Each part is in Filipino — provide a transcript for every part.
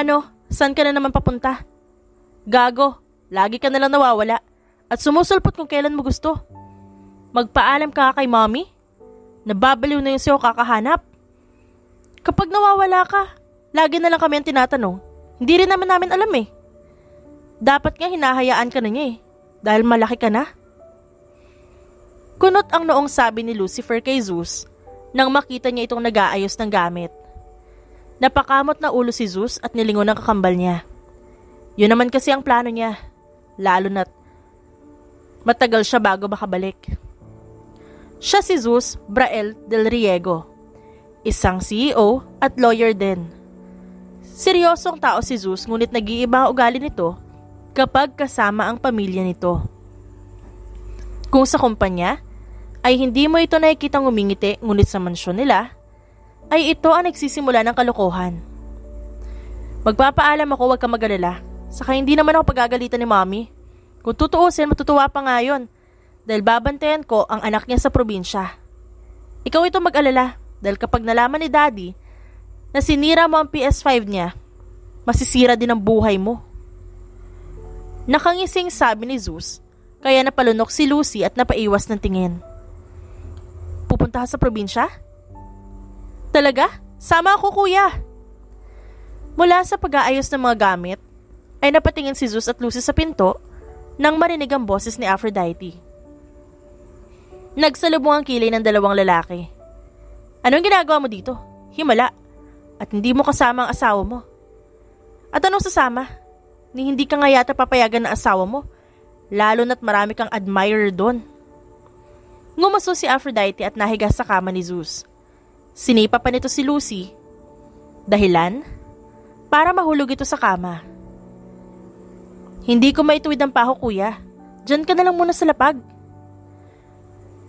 Ano, saan ka na naman papunta? Gago, lagi ka nalang nawawala at sumusulpot kung kailan mo gusto. Magpaalam ka kay mommy? Nababaliw na yung sayo kakahanap. Kapag nawawala ka, lagi na lang kami ang tinatanong. Hindi rin naman namin alam eh. Dapat nga hinahayaan ka na niya eh, dahil malaki ka na. Kunot ang noong sabi ni Lucifer kay Zeus nang makita niya itong nag-aayos ng gamit. Napakamot na ulo si Zeus at nilingon ang kakambal niya. Yun naman kasi ang plano niya. Lalo na't matagal siya bago makabalik. Siya si Zeus Brael del Riego, isang CEO at lawyer din. Seryosong tao si Zeus ngunit nag-iiba ang ugali nito kapag kasama ang pamilya nito. Kung sa kumpanya, ay hindi mo ito nakikitang ngumingiti ngunit sa mansyon nila, ay ito ang nagsisimula ng kalokohan. Magpapaalam ako huwag ka magalala. Saka hindi naman ako pagagalitan ni mami. Kung tutuusin, matutuwa pa nga yun. Dahil babantayan ko ang anak niya sa probinsya. Ikaw ito mag-alala dahil kapag nalaman ni daddy na sinira mo ang PS5 niya, masisira din ang buhay mo. Nakangising sabi ni Zeus, kaya napalunok si Lucy at napaiwas ng tingin. Pupunta ka sa probinsya? Talaga? Sama ako kuya! Mula sa pag-aayos ng mga gamit, ay napatingin si Zeus at Lucy sa pinto nang marinig ang boses ni Aphrodite. Nagsalubong ang kilay ng dalawang lalaki. Anong ginagawa mo dito? Himala. At hindi mo kasama ang asawa mo. At anong sasama? Ni hindi ka nga yata papayagan ng asawa mo, lalo na't marami kang admirer doon. Ngumaso si Aphrodite at nahiga sa kama ni Zeus. Sinipa pa nito si Lucy. Dahilan? Para mahulog ito sa kama. Hindi ko maituwid ang paho, kuya. Diyan ka na lang muna sa lapag.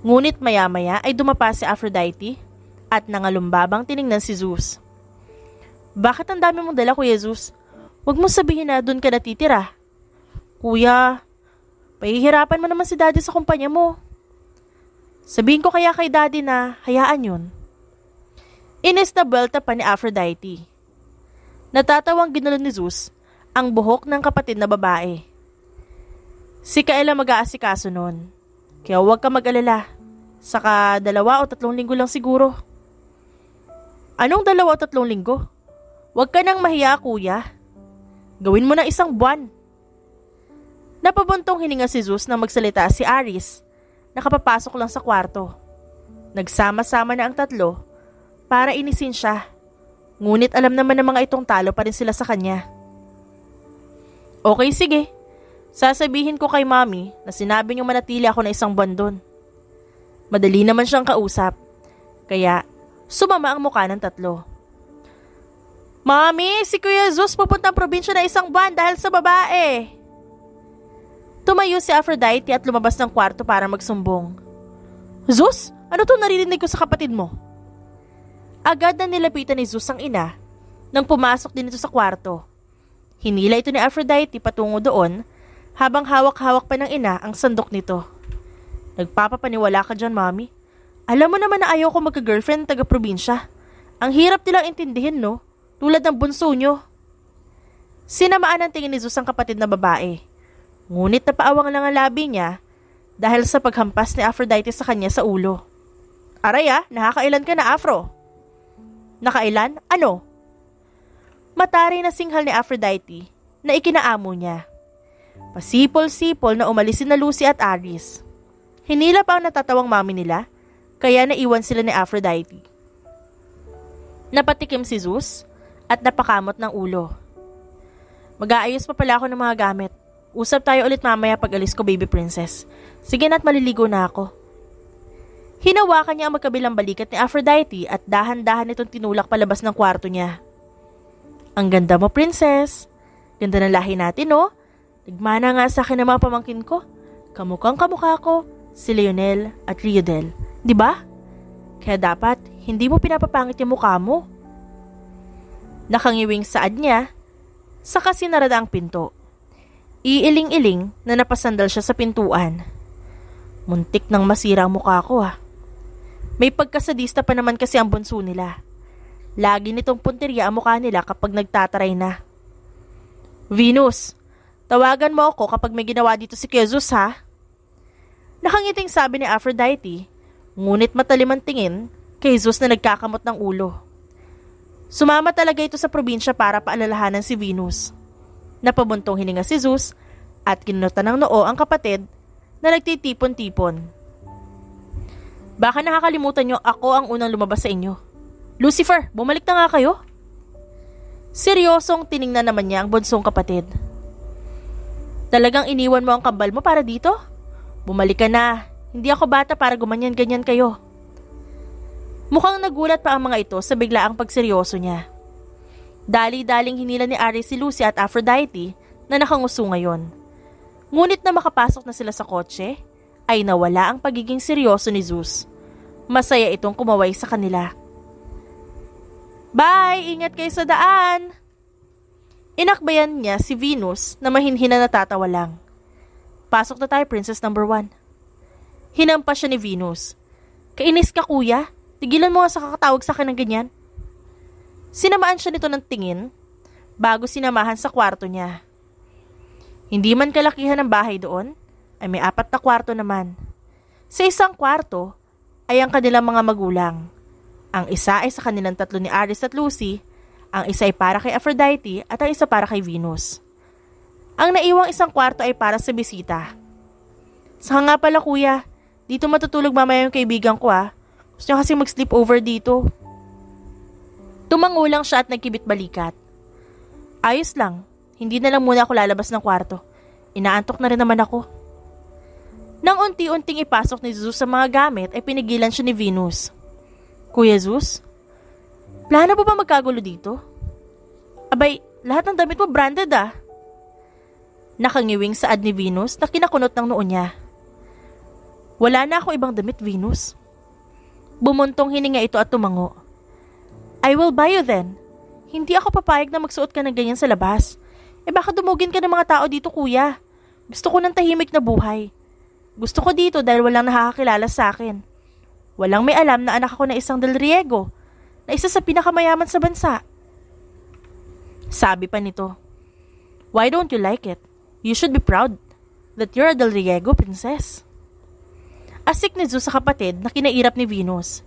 Ngunit maya-maya ay dumapa si Aphrodite at nangalumbabang tiningnan si Zeus. Bakit ang dami mong dala, Kuya Zeus? Huwag mo sabihin na doon ka natitira. Kuya, pahihirapan mo naman si daddy sa kumpanya mo. Sabihin ko kaya kay daddy na hayaan yun. Ines na belta pa ni Aphrodite. Natatawang ginulo ni Zeus ang buhok ng kapatid na babae. Si Kaela mag-aasikaso noon. Kaya huwag ka mag-alala. Saka dalawa o tatlong linggo lang siguro. Anong dalawa o tatlong linggo? Huwag ka nang mahiya, kuya. Gawin mo na isang buwan. Napabuntong hininga si Zeus nang magsalita si Aris. Nakapapasok lang sa kwarto. Nagsama-sama na ang tatlo para inisin siya. Ngunit alam naman ng mga itong talo pa rin sila sa kanya. Okay, sige. Sasabihin ko kay mami na sinabi niyong manatili ako na isang buwan doon. Madali naman siyang kausap. Kaya, sumama ang mukha ng tatlo. Mami, si Kuya Zeus pupunta ang probinsya na isang buwan dahil sa babae. Tumayo si Aphrodite at lumabas ng kwarto para magsumbong. Zeus, ano to naririnig ko sa kapatid mo? Agad na nilapitan ni Zeus ang ina nang pumasok din ito sa kwarto. Hinila ito ni Aphrodite patungo doon habang hawak-hawak pa ng ina ang sandok nito. Nagpapapaniwala ka dyan, mami. Alam mo naman na ayaw ko magka-girlfriend taga-probinsya. Ang hirap nilang intindihin, no? Tulad ng bunso nyo. Sinamaan ang tingin ni Zeus ang kapatid na babae. Ngunit napaawang lang ang labi niya dahil sa paghampas ni Aphrodite sa kanya sa ulo. Aray ah, nakakailan ka na Afro. Nakailan? Ano? Matari na singhal ni Aphrodite na ikinaamo niya. Pasipol-sipol na umalis si na Lucy at Aris. Hinila pa ang natatawang mami nila, kaya naiwan sila ni Aphrodite. Napatikim si Zeus at napakamot ng ulo. Mag-aayos pa pala ako ng mga gamit. Usap tayo ulit mamaya pag alis ko, baby princess. Sige na't maliligo na ako. Hinawakan niya ang magkabilang balikat ni Aphrodite at dahan-dahan itong tinulak palabas ng kwarto niya. Ang ganda mo, princess. Ganda ng lahi natin, no? Nagmana nga sa akin ng mga pamangkin ko. Kamukhang kamukha ko, si Lionel at Riodel. Di ba? Kaya dapat, hindi mo pinapapangit yung mukha mo. Nakangiwing saad niya, saka sinarada ang pinto. Iiling-iling na napasandal siya sa pintuan. Muntik nang masira ang mukha ko ah. May pagkasadista pa naman kasi ang bunso nila. Lagi nitong punteriya ang mukha nila kapag nagtataray na. Venus, tawagan mo ako kapag may ginawa dito si Jesus ha? Nakangiting sabi ni Aphrodite, ngunit matalim ang tingin kay Jesus na nagkakamot ng ulo. Sumama talaga ito sa probinsya para paalalahanan si Venus. Napabuntong hininga si Zeus at kinunutan ng noo ang kapatid na nagtitipon-tipon. Baka nakakalimutan nyo ako ang unang lumabas sa inyo. Lucifer, bumalik na nga kayo. Seryosong tiningnan naman niya ang bunsong kapatid. Talagang iniwan mo ang kambal mo para dito? Bumalik ka na. Hindi ako bata para gumanyan-ganyan kayo. Mukhang nagulat pa ang mga ito sa biglaang pagseryoso niya. Dali-daling hinila ni Aris si Lucy at Aphrodite na nakanguso ngayon. Ngunit na makapasok na sila sa kotse, ay nawala ang pagiging seryoso ni Zeus Masaya itong kumaway sa kanila. Bye! Ingat kayo sa daan! Inakbayan niya si Venus na mahinhina natatawa lang. Pasok na tayo, Princess number 1. Hinampas siya ni Venus. Kainis ka, kuya. Tigilan mo nga sa kakatawag sa akin ng ganyan. Sinamaan siya nito ng tingin bago sinamahan sa kwarto niya. Hindi man kalakihan ng bahay doon, ay may apat na kwarto naman. Sa isang kwarto, ay ang kanilang mga magulang. Ang isa ay sa kanilang tatlo ni Aris at Lucy, ang isa ay para kay Aphrodite at ang isa para kay Venus. Ang naiwang isang kwarto ay para sa bisita. Sa nga pala kuya, dito matutulog mamaya yung kaibigan ko ah. Gusto niya kasi mag-sleep over dito. Tumango lang siya at nagkibit balikat. Ayos lang, hindi na lang muna ako lalabas ng kwarto. Inaantok na rin naman ako. Nang unti-unting ipasok ni Zeus sa mga gamit ay pinigilan siya ni Venus. Kuya Zeus, plano pa ba magkagulo dito? Abay, lahat ng damit mo branded ah. Nakangiwing saad ni Venus na kinakunot ng noon niya. Wala na akong ibang damit, Venus. Bumuntong hininga ito at tumango. I will buy you then. Hindi ako papayag na magsuot ka ng ganyan sa labas. Eh baka dumugin ka ng mga tao dito, kuya. Gusto ko ng tahimik na buhay. Gusto ko dito dahil walang nakakakilala sa akin. Walang may alam na anak ako na isang Del Riego, na isa sa pinakamayaman sa bansa. Sabi pa nito, Why don't you like it? You should be proud that you're a Del Riego princess. Asik ni Zeus sa kapatid na kinairap ni Venus.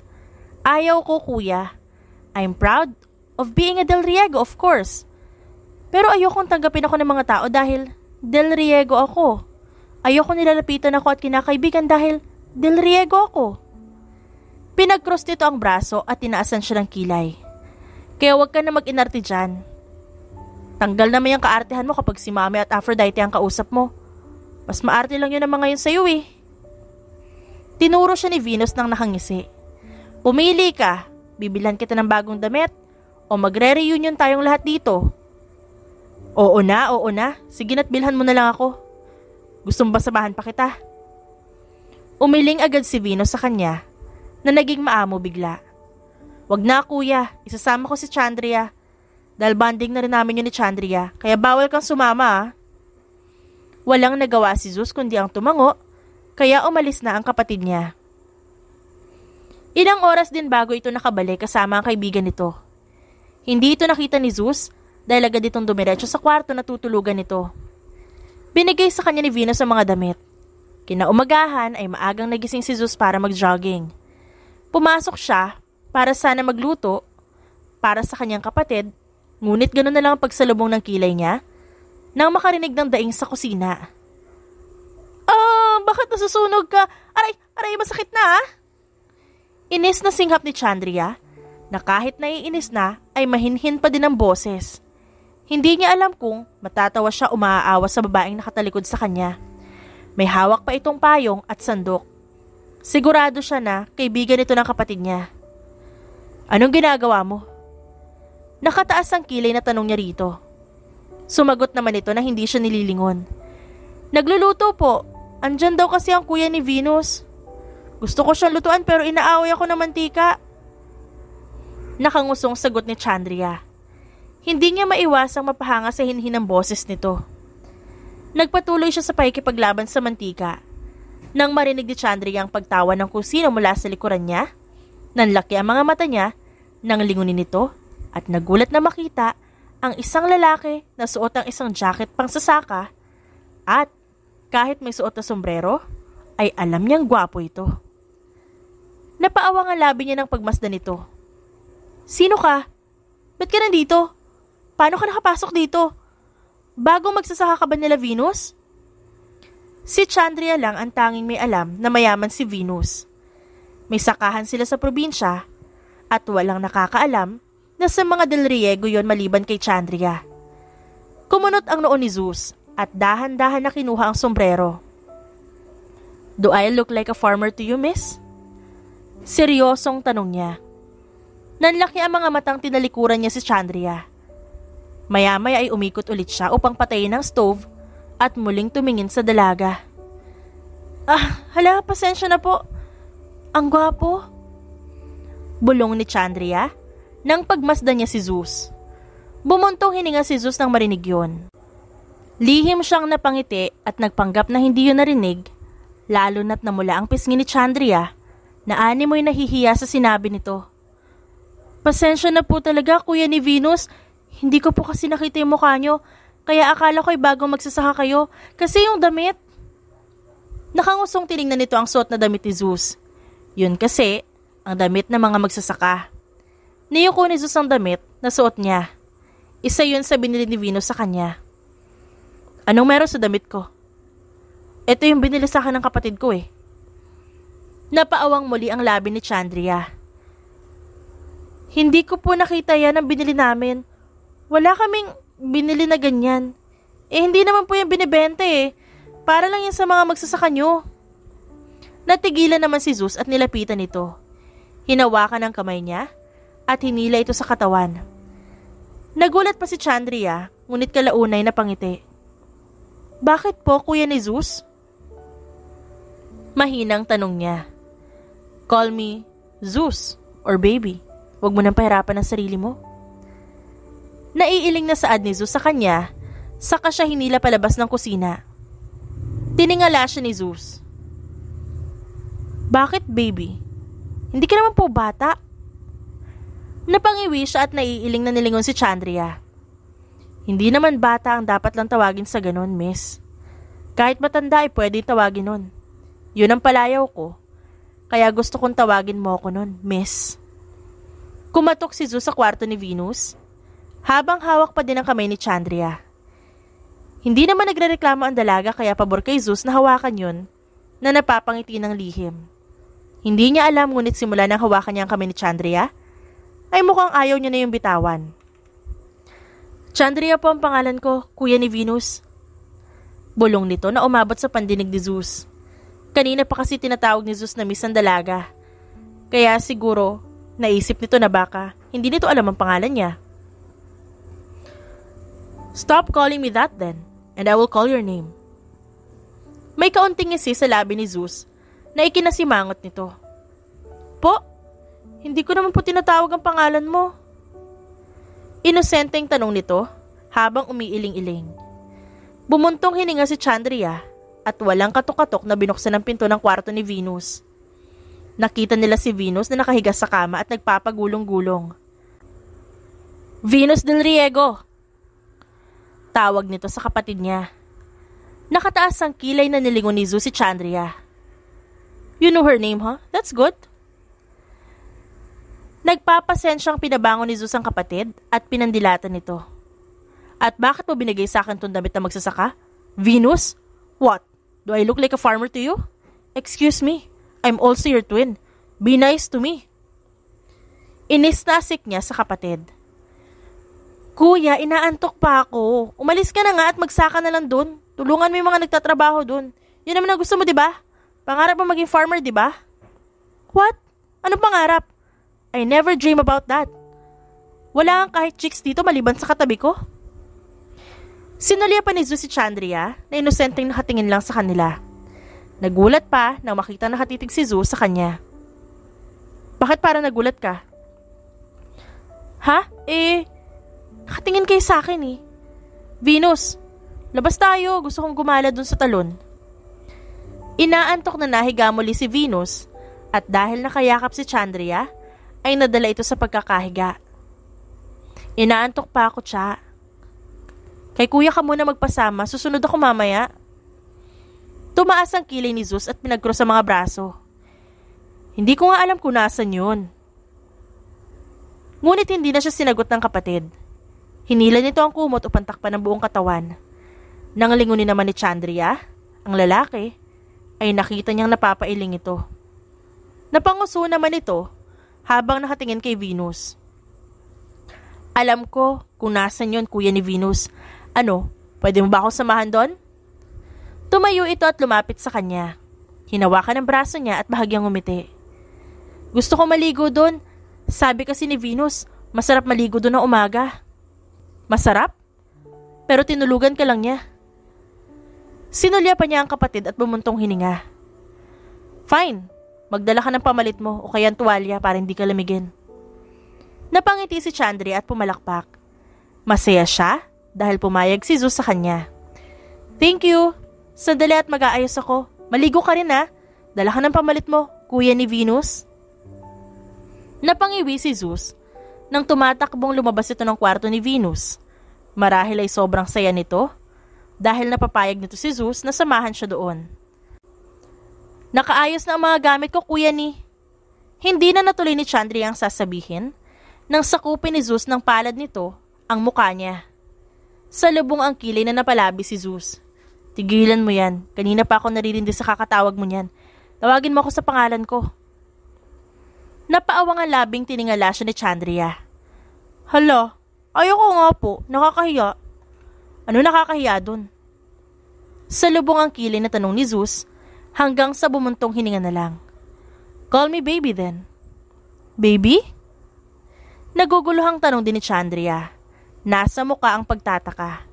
Ayaw ko kuya. I'm proud of being a Del Riego of course. Pero ayokong tanggapin ako ng mga tao dahil Del Riego ako. Ayoko nilalapitan ako at kinakaibigan dahil del riego ako. Pinagcross nito ang braso at tinaasan siya ng kilay. Kaya huwag ka na mag-inarte dyan. Tanggal naman yung kaartehan mo kapag si Mami at Aphrodite ang kausap mo. Mas maarte lang yun naman ngayon sa'yo eh. Tinuro siya ni Venus nang nakangisi. Pumili ka, bibilan kita ng bagong damit o magre-reunion tayong lahat dito. Oo na, oo na. Sige na't bilhan mo na lang ako. Gusto mo ba samahan pa kita? Umiling agad si Vino sa kanya na naging maamo bigla. Wag na kuya, isasama ko si Chandria. Dahil banding na rin namin yun ni Chandria, kaya bawal kang sumama ah. Walang nagawa si Zeus kundi ang tumango, kaya umalis na ang kapatid niya. Ilang oras din bago ito nakabalik kasama ang kaibigan nito. Hindi ito nakita ni Zeus dahil agad itong dumiretso sa kwarto na tutulugan nito. Binigay sa kanya ni Venus ang mga damit. Kinaumagahan ay maagang nagising si Zeus para mag-jogging. Pumasok siya para sana magluto para sa kanyang kapatid, ngunit ganoon na lang ang pagsalubong ng kilay niya nang makarinig ng daing sa kusina. Ah, bakit nasusunog ka? Aray, aray, masakit na ah! Inis na singhap ni Chandria na kahit naiinis na ay mahinhin pa din ang boses. Hindi niya alam kung matatawa siya o maaawa sa babaeng nakatalikod sa kanya. May hawak pa itong payong at sandok. Sigurado siya na kaibigan ito ng kapatid niya. Anong ginagawa mo? Nakataas ang kilay na tanong niya rito. Sumagot naman ito na hindi siya nililingon. Nagluluto po. Andyan daw kasi ang kuya ni Venus. Gusto ko siyang lutuan pero inaaway ako ng mantika. Nakangusong sagot ni Chandria. Hindi niya maiwasang mapahanga sa hinhin ng boses nito. Nagpatuloy siya sa paikipaglaban sa mantika. Nang marinig ni Chandria ang pagtawa ng kusina mula sa likuran niya, nanlaki ang mga mata niya, nang lingunin nito, at nagulat na makita ang isang lalaki na suot ang isang jacket pang sasaka at kahit may suot na sombrero, ay alam niyang gwapo ito. Napaawang ang labi niya ng pagmasdan nito. Sino ka? Ba't ka nandito? Paano ka nakapasok dito? Bago magsasaka ka ba nila Venus? Si Chandria lang ang tanging may alam na mayaman si Venus. May sakahan sila sa probinsya at walang nakakaalam na sa mga Del Riego yon maliban kay Chandria. Kumunot ang noon ni Zeus at dahan-dahan na kinuha ang sombrero. Do I look like a farmer to you, miss? Seryosong tanong niya. Nanlaki ang mga matang tinalikuran niya si Chandria. Mayamay ay umikot ulit siya upang patayin ang stove at muling tumingin sa dalaga. Ah, hala, pasensya na po. Ang gwapo. Bulong ni Chandria nang pagmasdan niya si Zeus. Bumuntong hininga si Zeus nang marinig yon. Lihim siyang napangiti at nagpanggap na hindi yun narinig, lalo na't namula ang pisngi ni Chandria na animoy nahihiya sa sinabi nito. Pasensya na po talaga, Kuya ni Venus, hindi ko po kasi nakita yung mukha nyo, kaya akala ko ay bagong magsasaka kayo, kasi yung damit. Nakangusong tiningnan nito ang suot na damit ni Zeus. Yun kasi, ang damit ng mga magsasaka. Niyuko ni Zeus ang damit na suot niya. Isa yun sa binili ni Vino sa kanya. Anong meron sa damit ko? Ito yung binili sa akin ng kapatid ko eh. Napaawang muli ang labi ni Chandria. Hindi ko po nakita yan ang binili namin. Wala kaming binili na ganyan. Eh, hindi naman po yung binibenta eh. Para lang yan sa mga magsasaka nyo. Natigilan naman si Zeus at nilapitan ito. Hinawakan ang kamay niya at hinila ito sa katawan. Nagulat pa si Chandria, ngunit kalaunay na pangiti. Bakit po, kuya ni Zeus? Mahinang tanong niya. Call me Zeus or baby. Huwag mo nang pahirapan ang sarili mo. Naiiling na saad ni Zeus sa kanya, saka siya hinila palabas ng kusina. Tiningala siya ni Zeus. Bakit, baby? Hindi ka naman po bata. Napangiwi siya at naiiling na nilingon si Chandria. Hindi naman bata ang dapat lang tawagin sa ganon, miss. Kahit matanda ay pwede tawagin nun. Yun ang palayaw ko. Kaya gusto kong tawagin mo ako nun, miss. Kumatok si Zeus sa kwarto ni Venus habang hawak pa din ang kamay ni Chandria. Hindi naman nagrereklamo ang dalaga kaya pabor kay Zeus na hawakan yun na napapangiti ng lihim. Hindi niya alam ngunit simula nang hawakan niya ang kamay ni Chandria ay mukhang ayaw niya na yung bitawan. Chandria po ang pangalan ko, kuya ni Venus. Bulong nito na umabot sa pandinig ni Zeus. Kanina pa kasi tinatawag ni Zeus na Miss ang Dalaga. Kaya siguro, naisip nito na baka hindi nito alam ang pangalan niya. Stop calling me that then, and I will call your name. May kaunting ngisi sa labi ni Zeus na ikinasimangot nito. Po, hindi ko naman po tinatawag ang pangalan mo. Inosenteng tanong nito habang umiiling-iling. Bumuntong hininga si Chandria at walang katok katukatok na binuksan ang pinto ng kwarto ni Venus. Nakita nila si Venus na nakahiga sa kama at nagpapagulong-gulong. Venus del Riego! tawag nito sa kapatid niya. Nakataas ang kilay na nilingon ni Zu si Chandria. You know her name, huh? That's good. Nagpapasensyang pinabango ni Zeus ang kapatid at pinandilatan nito. At bakit mo binigay sa akin tong damit na magsasaka? Venus? What? Do I look like a farmer to you? Excuse me, I'm also your twin. Be nice to me. Inis na asik niya sa kapatid. Kuya, inaantok pa ako. Umalis ka na nga at magsaka na lang doon. Tulungan mo yung mga nagtatrabaho doon. Yun naman ang gusto mo, di ba? Pangarap mo maging farmer, di ba? What? Anong pangarap? I never dream about that. Wala kang kahit chicks dito maliban sa katabi ko. Sinulya pa ni Zeus si Chandria na inosenteng nakatingin lang sa kanila. Nagulat pa nang makita nakatitig si Zeus sa kanya. Bakit parang nagulat ka? Ha? Eh, Nakatingin kayo sa akin eh. Venus, labas tayo. Gusto kong gumala dun sa talon. Inaantok na nahiga muli si Venus at dahil nakayakap si Chandria, ay nadala ito sa pagkakahiga. Inaantok pa ako, Cha. Kay kuya ka muna magpasama, susunod ako mamaya. Tumaas ang kilay ni Zeus at pinagkro ang mga braso. Hindi ko nga alam kung nasan yun. Ngunit hindi na siya sinagot ng kapatid. Hinila nito ang kumot upang takpan ang buong katawan. Nang lingunin naman ni Chandria, ang lalaki, ay nakita niyang napapailing ito. Napanguso naman ito habang nakatingin kay Venus. Alam ko kung nasan yon kuya ni Venus. Ano, pwede mo ba ako samahan doon? Tumayo ito at lumapit sa kanya. Hinawakan ang braso niya at bahagyang umiti. Gusto ko maligo doon. Sabi kasi ni Venus, masarap maligo doon ng umaga. Masarap? Pero tinulugan ka lang niya. Sinulya pa niya ang kapatid at bumuntong hininga. Fine, magdala ka ng pamalit mo o kaya tuwalya para hindi ka lamigin. Napangiti si Chandri at pumalakpak. Masaya siya dahil pumayag si Zeus sa kanya. Thank you. Sandali at mag-aayos ako. Maligo ka rin ha. Dala ka ng pamalit mo, kuya ni Venus. Napangiwi si Zeus nang tumatakbong lumabas ito ng kwarto ni Venus. Marahil ay sobrang saya nito dahil napapayag nito si Zeus na samahan siya doon. Nakaayos na ang mga gamit ko, kuya ni. Hindi na natuloy ni Chandri ang sasabihin nang sakupin ni Zeus ng palad nito ang mukha niya. Sa lubong ang kilay na napalabi si Zeus. Tigilan mo yan. Kanina pa ako naririndi sa kakatawag mo niyan. Tawagin mo ako sa pangalan ko. Napaawang ang labing tiningala siya ni Chandria. Hala, ayoko nga po, nakakahiya. Ano nakakahiya dun? Sa lubong ang kilay na tanong ni Zeus hanggang sa bumuntong hininga na lang. Call me baby then. Baby? Naguguluhang tanong din ni Chandria. Nasa mukha ang pagtataka.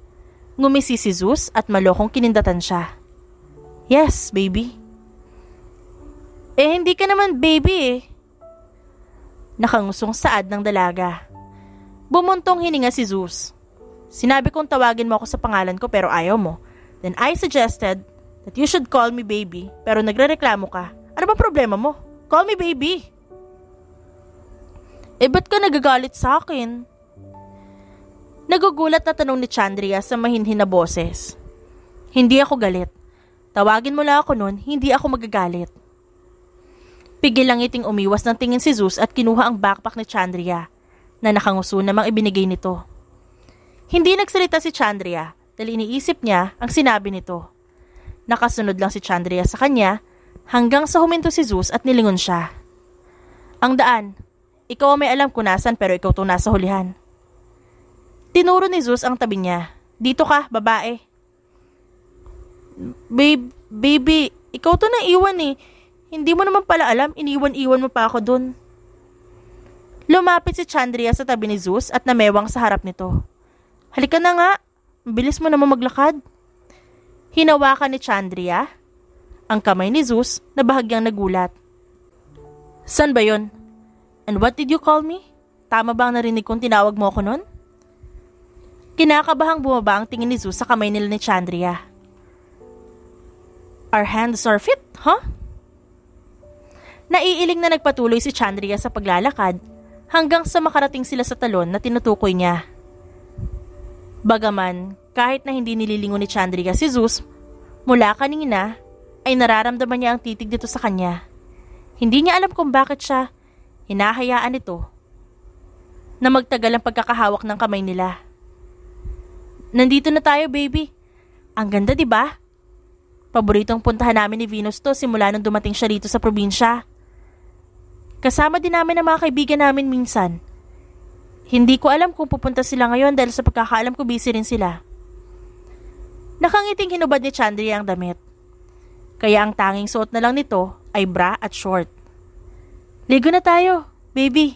Ngumisi si Zeus at malokong kinindatan siya. Yes, baby. Eh, hindi ka naman baby eh. Nakangusong saad ng dalaga. Bumuntong hininga si Zeus. Sinabi kong tawagin mo ako sa pangalan ko pero ayaw mo. Then I suggested that you should call me baby pero nagrereklamo ka. Ano bang problema mo? Call me baby. Eh ba't ka nagagalit sa akin? Nagugulat na tanong ni Chandria sa mahinhin na boses. Hindi ako galit. Tawagin mo lang ako noon, hindi ako magagalit. Pigil lang iting umiwas ng tingin si Zeus at kinuha ang backpack ni Chandria na nakanguso namang ibinigay nito. Hindi nagsalita si Chandria dahil iniisip niya ang sinabi nito. Nakasunod lang si Chandria sa kanya hanggang sa huminto si Zeus at nilingon siya. Ang daan, ikaw may alam kung nasan pero ikaw to nasa hulihan. Tinuro ni Zeus ang tabi niya. Dito ka, babae. Babe, baby, ikaw to nang iwan eh. Hindi mo naman pala alam, iniwan-iwan mo pa ako dun. Lumapit si Chandria sa tabi ni Zeus at namewang sa harap nito. Halika na nga, bilis mo naman maglakad. Hinawakan ni Chandria ang kamay ni Zeus na bahagyang nagulat. San ba yon? And what did you call me? Tama bang narinig kong tinawag mo ako nun? Kinakabahang bumaba ang tingin ni Zeus sa kamay nila ni Chandria. Our hands are fit, huh? Naiiling na nagpatuloy si Chandria sa paglalakad hanggang sa makarating sila sa talon na tinutukoy niya. Bagaman, kahit na hindi nililingon ni Chandrika si Zeus, mula kanina ay nararamdaman niya ang titig dito sa kanya. Hindi niya alam kung bakit siya hinahayaan ito na magtagal ang pagkakahawak ng kamay nila. Nandito na tayo, baby. Ang ganda, di ba? Paboritong puntahan namin ni Venus to simula nung dumating siya rito sa probinsya. Kasama din namin ang mga kaibigan namin minsan. Hindi ko alam kung pupunta sila ngayon dahil sa pagkakaalam ko busy rin sila. Nakangiting hinubad ni Chandria ang damit. Kaya ang tanging suot na lang nito ay bra at short. Ligo na tayo, baby.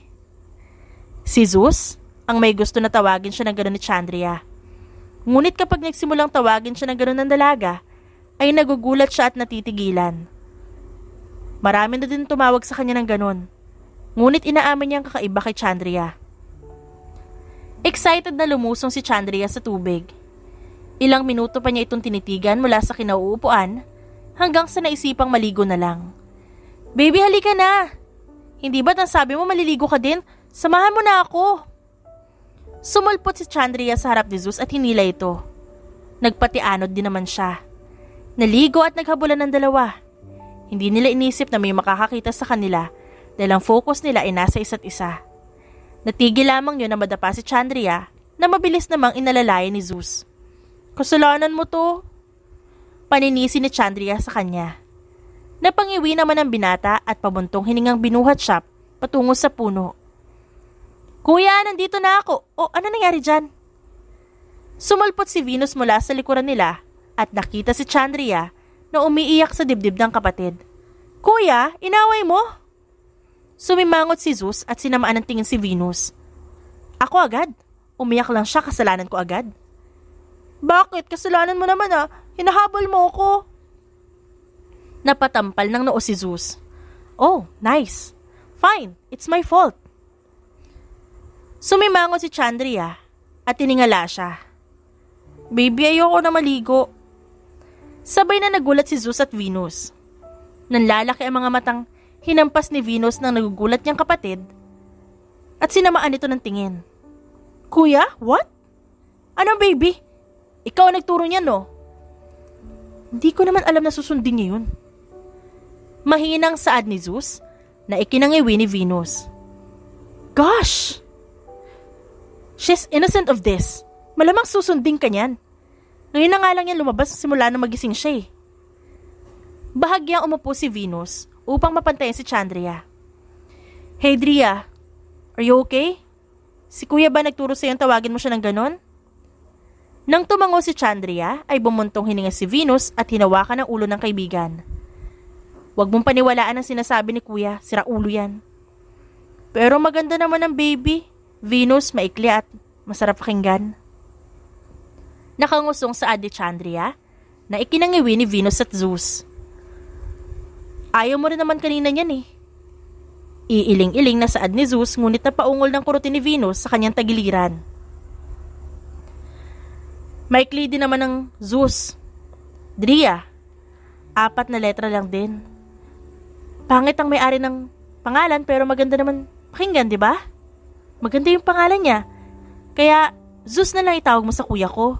Si Zeus, ang may gusto na tawagin siya ng gano'n ni Chandria. Ngunit kapag nagsimulang tawagin siya ng gano'n ng dalaga, ay nagugulat siya at natitigilan. Marami na din tumawag sa kanya ng gano'n. Ngunit inaamin niyang kakaiba kay Chandria. Excited na lumusong si Chandria sa tubig. Ilang minuto pa niya itong tinitigan mula sa kinauupuan hanggang sa naisipang maligo na lang. Baby, halika na! Hindi ba't ang sabi mo maliligo ka din? Samahan mo na ako! Sumulpot si Chandria sa harap ni Zeus at hinila ito. Nagpatianod din naman siya. Naligo at naghabulan ng dalawa. Hindi nila inisip na may makakakita sa kanila dahil ang focus nila ay nasa isa't isa. Natigil lamang yun na madapa si Chandria na mabilis namang inalalayan ni Zeus. Kasalanan mo to? Paninisi ni Chandria sa kanya. Napangiwi naman ang binata at pabuntong hiningang binuhat siya patungo sa puno. Kuya, nandito na ako. O ano nangyari dyan? Sumalpot si Venus mula sa likuran nila at nakita si Chandria na umiiyak sa dibdib ng kapatid. Kuya, inaway mo? Sumimangot si Zeus at sinamaan ng tingin si Venus. Ako agad. Umiyak lang siya, kasalanan ko agad. Bakit? Kasalanan mo naman ah. Hinahabol mo ako. Napatampal ng noo si Zeus. Oh, nice. Fine, it's my fault. Sumimangot si Chandria at tiningala siya. Baby, ayoko na maligo. Sabay na nagulat si Zeus at Venus. Nanlalaki ang mga matang hinampas ni Venus ng nagugulat niyang kapatid at sinamaan ito ng tingin. Kuya, what? Ano baby? Ikaw ang nagturo niya, no? Hindi ko naman alam na susundin niya yun. Mahinang saad ni Zeus na ikinangiwi ni Venus. Gosh! She's innocent of this. Malamang susundin ka niyan. Ngayon na nga lang yan lumabas simula na magising siya eh. Bahagyang umupo si Venus upang mapantayan si Chandria. Hey Dria, are you okay? Si kuya ba nagturo sa'yo tawagin mo siya ng ganon? Nang tumango si Chandria, ay bumuntong hininga si Venus at hinawakan ang ulo ng kaibigan. Huwag mong paniwalaan ang sinasabi ni kuya, sira ulo yan. Pero maganda naman ang baby. Venus, maikli at masarap pakinggan. Nakangusong sa Adi Chandria na ikinangiwi ni Venus at Zeus. Ayaw mo rin naman kanina niyan eh. Iiling-iling na saad ni Zeus ngunit napaungol ng kurutin ni Venus sa kanyang tagiliran. Maikli din naman ng Zeus. Dria, apat na letra lang din. Pangit ang may-ari ng pangalan pero maganda naman pakinggan, di ba? Maganda yung pangalan niya. Kaya Zeus na lang itawag mo sa kuya ko.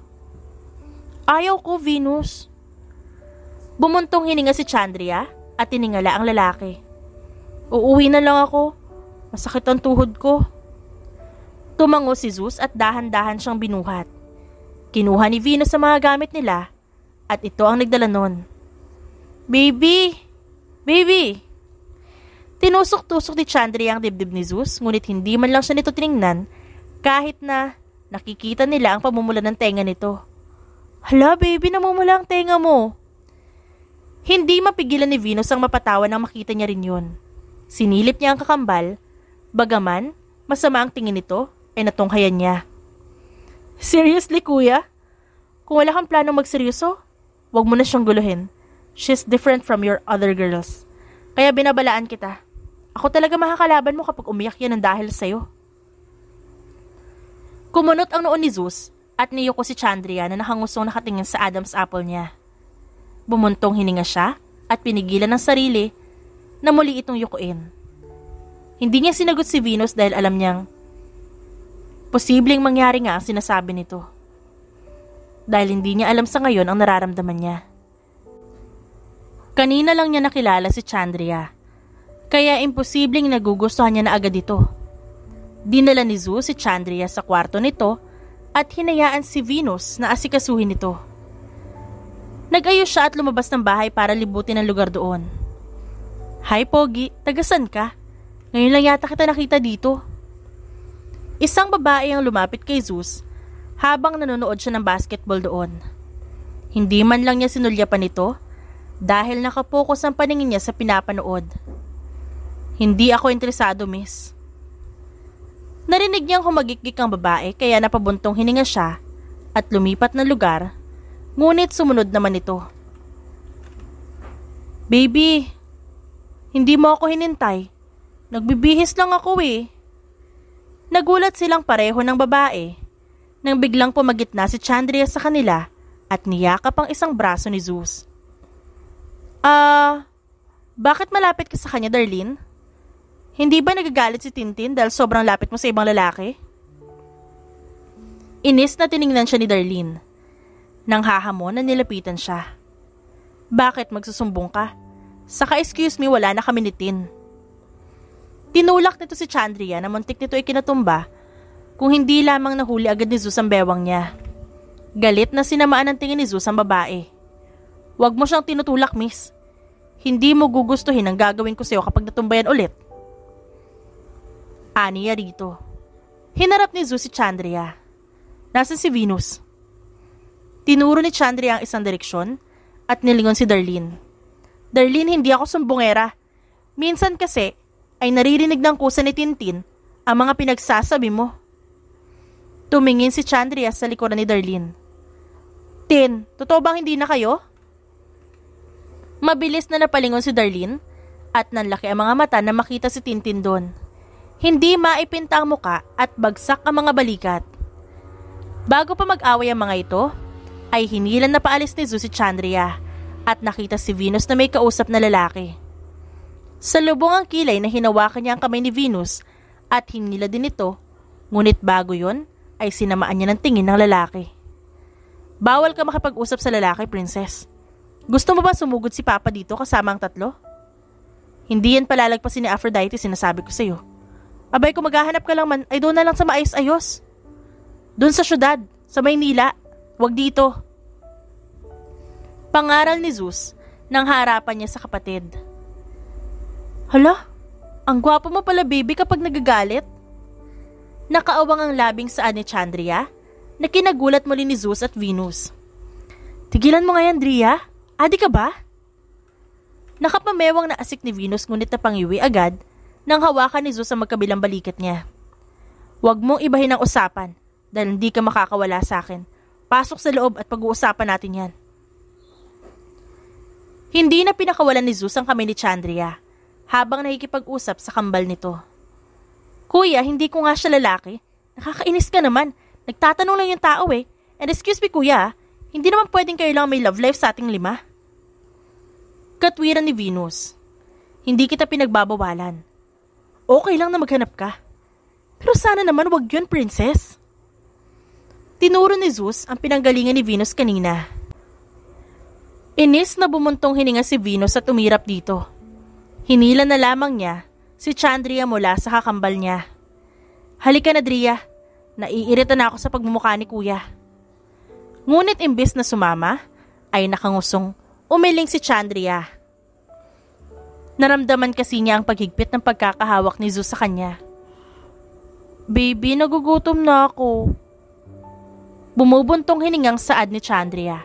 Ayaw ko, Venus. Bumuntong hininga si Chandria at tiningala ang lalaki. Uuwi na lang ako. Masakit ang tuhod ko. Tumango si Zeus at dahan-dahan siyang binuhat. Kinuha ni Venus ang mga gamit nila at ito ang nagdala nun. Baby! Baby! Tinusok-tusok ni Chandri ang dibdib ni Zeus ngunit hindi man lang siya nito tiningnan kahit na nakikita nila ang pamumula ng tenga nito. Hala baby, namumula ang tenga mo. Hindi mapigilan ni Venus ang mapatawa nang makita niya rin yun. Sinilip niya ang kakambal, bagaman masama ang tingin nito ay eh natunghayan niya. Seriously kuya? Kung wala kang planong magseryoso, huwag mo na siyang guluhin. She's different from your other girls. Kaya binabalaan kita. Ako talaga makakalaban mo kapag umiyak yan ang dahil sa'yo. Kumunot ang noon ni Zeus at niyoko si Chandria na nakangusong nakatingin sa Adam's apple niya. Bumuntong hininga siya at pinigilan ng sarili na muli itong yukuin. Hindi niya sinagot si Venus dahil alam niyang posibleng mangyari nga ang sinasabi nito. Dahil hindi niya alam sa ngayon ang nararamdaman niya. Kanina lang niya nakilala si Chandria, kaya imposibleng nagugustuhan niya na agad ito. Dinala ni Zoo si Chandria sa kwarto nito at hinayaan si Venus na asikasuhin ito. Nagayos siya at lumabas ng bahay para libutin ang lugar doon. Hi Pogi, tagasan ka? Ngayon lang yata kita nakita dito. Isang babae ang lumapit kay Zeus habang nanonood siya ng basketball doon. Hindi man lang niya sinulya pa nito dahil nakapokus ang paningin niya sa pinapanood. Hindi ako interesado, miss. Narinig niyang humagikik ang babae kaya napabuntong hininga siya at lumipat ng lugar Ngunit sumunod naman ito. Baby, hindi mo ako hinintay. Nagbibihis lang ako eh. Nagulat silang pareho ng babae. Nang biglang pumagit na si Chandria sa kanila at niyakap ang isang braso ni Zeus. Ah, uh, bakit malapit ka sa kanya, Darlene? Hindi ba nagagalit si Tintin dahil sobrang lapit mo sa ibang lalaki? Inis na tiningnan siya ni Darlene. Nang hahamon na nilapitan siya. Bakit magsusumbong ka? Saka excuse me, wala na kami nitin. Tinulak nito si Chandria na muntik nito ay kinatumba kung hindi lamang nahuli agad ni Zeus ang bewang niya. Galit na sinamaan ng tingin ni Zeus ang babae. Huwag mo siyang tinutulak, miss. Hindi mo gugustuhin ang gagawin ko sa'yo kapag natumbayan ulit. Aniya rito. Hinarap ni Zeus si Chandria. Nasaan si Venus? Tinuro ni Chandri ang isang direksyon at nilingon si Darlene. Darlene, hindi ako sumbongera. Minsan kasi ay naririnig ng kusa ni Tintin ang mga pinagsasabi mo. Tumingin si Chandria sa likuran ni Darlene. Tin, totoo bang hindi na kayo? Mabilis na napalingon si Darlene at nanlaki ang mga mata na makita si Tintin doon. Hindi maipinta ang muka at bagsak ang mga balikat. Bago pa mag-away ang mga ito, ay hinilan na paalis ni Zeus si Chandria at nakita si Venus na may kausap na lalaki. Sa lubong ang kilay na hinawakan niya ang kamay ni Venus at hinila din ito, ngunit bago yon ay sinamaan niya ng tingin ng lalaki. Bawal ka makipag-usap sa lalaki, princess. Gusto mo ba sumugod si Papa dito kasama ang tatlo? Hindi yan palalagpasin ni Aphrodite sinasabi ko sa iyo. Abay kung maghahanap ka lang man ay doon na lang sa maayos-ayos. Doon sa syudad, sa Maynila, Huwag dito. Pangaral ni Zeus nang harapan niya sa kapatid. Hala, ang gwapo mo pala baby kapag nagagalit. Nakaawang ang labing saan ni Chandria na kinagulat muli ni Zeus at Venus. Tigilan mo nga yan, Dria. Adi ka ba? Nakapamewang na asik ni Venus ngunit pangiwi agad nang hawakan ni Zeus ang magkabilang balikat niya. Huwag mong ibahin ang usapan dahil hindi ka makakawala sa akin. Pasok sa loob at pag-uusapan natin yan. Hindi na pinakawalan ni Zeus ang kami ni Chandria habang nakikipag-usap sa kambal nito. Kuya, hindi ko nga siya lalaki. Nakakainis ka naman. Nagtatanong lang yung tao eh. And excuse me kuya, ah. hindi naman pwedeng kayo lang may love life sa ating lima. Katwiran ni Venus. Hindi kita pinagbabawalan. Okay lang na maghanap ka. Pero sana naman wag yun, princess. Tinuro ni Zeus ang pinanggalingan ni Venus kanina. Inis na bumuntong hininga si Venus at umirap dito. Hinila na lamang niya si Chandria mula sa kakambal niya. Halika na, Dria. Naiirita na ako sa pagmumukha ni Kuya. Ngunit imbis na sumama, ay nakangusong umiling si Chandria. Naramdaman kasi niya ang paghigpit ng pagkakahawak ni Zeus sa kanya. Baby, nagugutom na ako. Bumubuntong hiningang saad ni Chandria.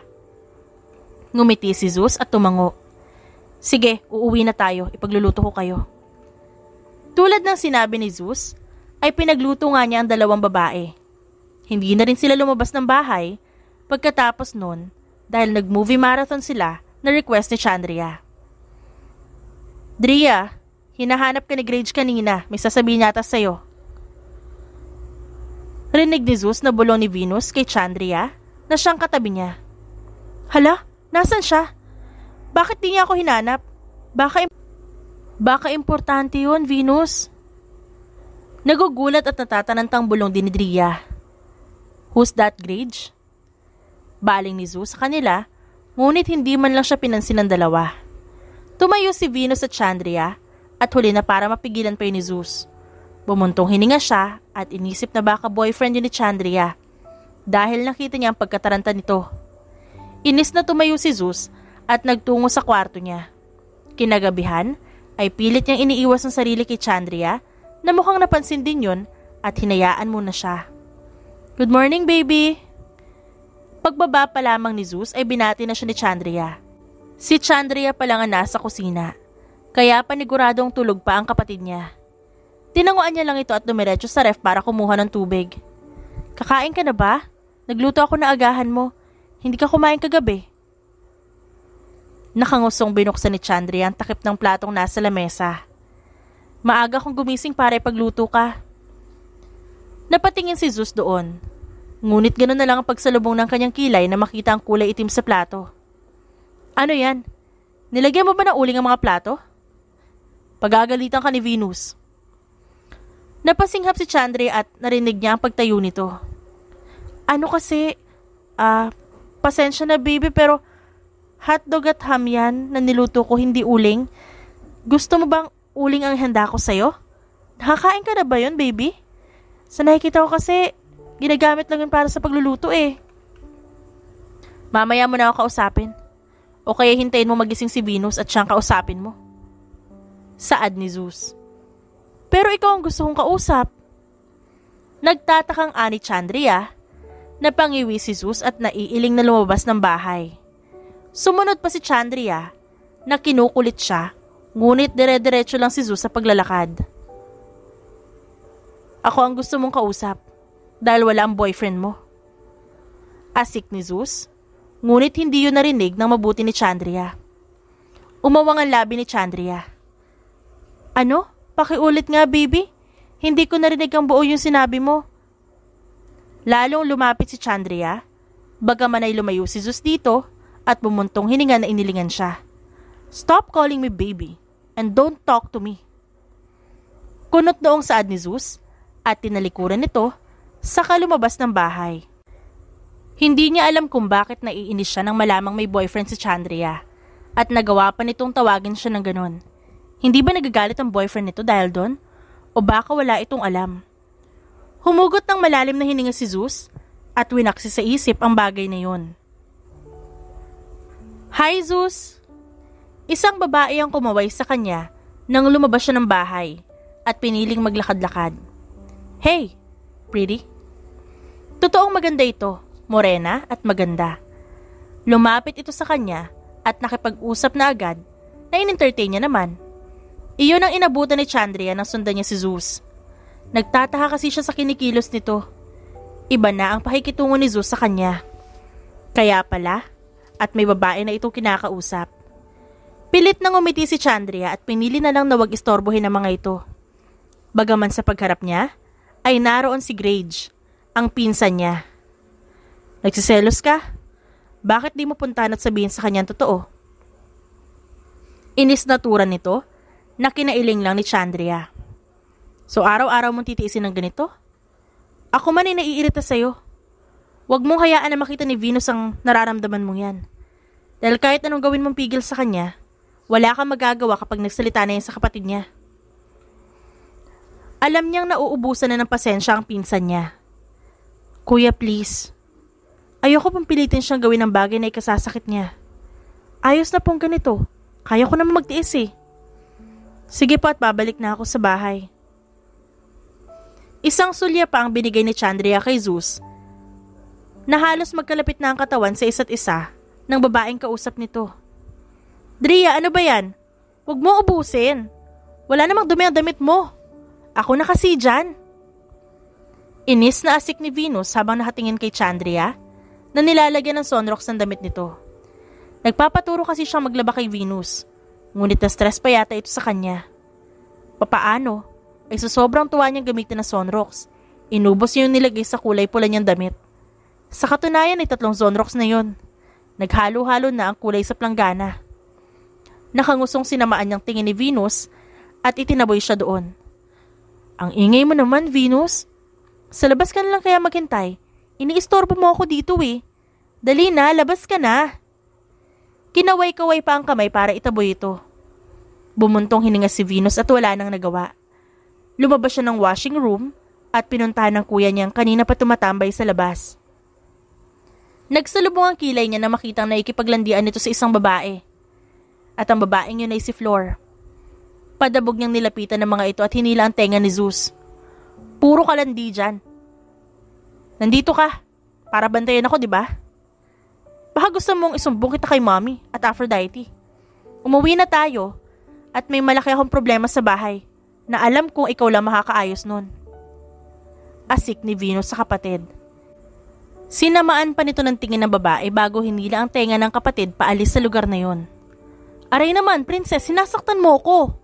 Ngumiti si Zeus at tumango. Sige, uuwi na tayo. Ipagluluto ko kayo. Tulad ng sinabi ni Zeus, ay pinagluto nga niya ang dalawang babae. Hindi na rin sila lumabas ng bahay pagkatapos nun dahil nag-movie marathon sila na request ni Chandria. Dria, hinahanap ka ni Grage kanina. May sasabihin yata sa'yo. Rinig ni Zeus na bulong ni Venus kay Chandria na siyang katabi niya. Hala, nasan siya? Bakit di niya ako hinanap? Baka, im- baka importante yun, Venus. Nagugulat at natatanantang bulong din ni Dria. Who's that, Grage? Baling ni Zeus sa kanila, ngunit hindi man lang siya pinansin ng dalawa. Tumayo si Venus at Chandria at huli na para mapigilan pa yun ni Zeus. Bumuntong hininga siya at inisip na baka boyfriend yun ni Chandria dahil nakita niya ang pagkataranta nito. Inis na tumayo si Zeus at nagtungo sa kwarto niya. Kinagabihan ay pilit niyang iniiwas ang sarili kay Chandria na mukhang napansin din yun at hinayaan muna siya. Good morning baby! Pagbaba pa lamang ni Zeus ay binati na siya ni Chandria. Si Chandria pa lang nga nasa kusina, kaya paniguradong tulog pa ang kapatid niya. Tinanguan niya lang ito at dumiretso sa ref para kumuha ng tubig. Kakain ka na ba? Nagluto ako na agahan mo. Hindi ka kumain kagabi. Nakangusong binuksan ni Chandri ang takip ng platong nasa lamesa. Maaga kong gumising para ipagluto ka. Napatingin si Zeus doon. Ngunit ganoon na lang ang pagsalubong ng kanyang kilay na makita ang kulay itim sa plato. Ano yan? Nilagyan mo ba na uling ang mga plato? Pagagalitan ka ni Venus. Napasinghap si Chandre at narinig niya ang pagtayo nito. Ano kasi, ah, uh, pasensya na baby pero hotdog at ham yan na niluto ko hindi uling. Gusto mo bang uling ang handa ko sa'yo? Nakakain ka na ba yon baby? Sa nakikita ko kasi, ginagamit lang yun para sa pagluluto eh. Mamaya mo na ako kausapin. O kaya hintayin mo magising si Venus at siyang kausapin mo. Saad ni Zeus. Pero ikaw ang gusto kong kausap. Nagtatakang ani Chandria na pangiwi si Zeus at naiiling na lumabas ng bahay. Sumunod pa si Chandria na kinukulit siya ngunit dire-diretso lang si Zeus sa paglalakad. Ako ang gusto mong kausap dahil wala ang boyfriend mo. Asik ni Zeus, ngunit hindi yun narinig ng mabuti ni Chandria. Umawang ang labi ni Chandria. Ano? Pakiulit nga, baby. Hindi ko narinig ang buo yung sinabi mo. Lalong lumapit si Chandria, bagaman ay lumayo si Zeus dito at bumuntong hininga na inilingan siya. Stop calling me baby and don't talk to me. Kunot noong saad ni Zeus at tinalikuran nito sa lumabas ng bahay. Hindi niya alam kung bakit naiinis siya nang malamang may boyfriend si Chandria at nagawa pa nitong tawagin siya ng ganun. Hindi ba nagagalit ang boyfriend nito dahil doon? O baka wala itong alam? Humugot ng malalim na hininga si Zeus at winaksi sa isip ang bagay na yon. Hi Zeus! Isang babae ang kumaway sa kanya nang lumabas siya ng bahay at piniling maglakad-lakad. Hey, pretty. Totoong maganda ito, morena at maganda. Lumapit ito sa kanya at nakipag-usap na agad na in-entertain niya naman iyon ang inabutan ni Chandria nang sundan niya si Zeus. Nagtataka kasi siya sa kinikilos nito. Iba na ang pakikitungo ni Zeus sa kanya. Kaya pala, at may babae na itong kinakausap. Pilit nang umiti si Chandria at pinili na lang na wag istorbohin ang mga ito. Bagaman sa pagharap niya, ay naroon si Grage, ang pinsan niya. Nagsiselos ka? Bakit di mo puntan at sabihin sa kanya totoo? Inis natura nito na kinailing lang ni Chandria. So araw-araw mong titiisin ng ganito? Ako man ay naiirita sa'yo. Huwag mong hayaan na makita ni Venus ang nararamdaman mong yan. Dahil kahit anong gawin mong pigil sa kanya, wala kang magagawa kapag nagsalita na yan sa kapatid niya. Alam niyang nauubusan na ng pasensya ang pinsan niya. Kuya, please. Ayoko pong pilitin siyang gawin ang bagay na ikasasakit niya. Ayos na pong ganito. Kaya ko naman magtiis eh. Sige po at babalik na ako sa bahay. Isang sulya pa ang binigay ni Chandria kay Zeus na halos magkalapit na ang katawan sa isa't isa ng babaeng kausap nito. Dria, ano ba yan? Huwag mo ubusin. Wala namang dumi ang damit mo. Ako na kasi dyan. Inis na asik ni Venus habang nakatingin kay Chandria na nilalagyan ng sonrox ng damit nito. Nagpapaturo kasi siyang maglaba kay Venus Ngunit na-stress pa yata ito sa kanya. Papaano? Ay sa sobrang tuwa niyang gamitin na Sonrox, Inubos niya yung nilagay sa kulay pula niyang damit. Sa katunayan ay tatlong Sonrox na yon. Naghalo-halo na ang kulay sa planggana. Nakangusong sinamaan niyang tingin ni Venus at itinaboy siya doon. Ang ingay mo naman, Venus. Sa labas ka na lang kaya maghintay. Iniistorbo mo ako dito eh. Dali na, labas ka na. Kinaway-kaway pa ang kamay para itaboy ito. Bumuntong hininga si Venus at wala nang nagawa. Lumabas siya ng washing room at pinuntahan ng kuya niyang kanina pa tumatambay sa labas. Nagsalubong ang kilay niya na makitang naikipaglandian nito sa isang babae. At ang babaeng yun ay si Flor. Padabog niyang nilapitan ng mga ito at hinila ang tenga ni Zeus. Puro kalandi dyan. Nandito ka. Para bantayan ako, di ba? Baka gusto mong isumbong kita kay mommy at Aphrodite. Umuwi na tayo at may malaki akong problema sa bahay na alam kong ikaw lang makakaayos nun. Asik ni Venus sa kapatid. Sinamaan pa nito ng tingin ng babae bago hinila ang tenga ng kapatid paalis sa lugar na yon. Aray naman, princess, sinasaktan mo ko.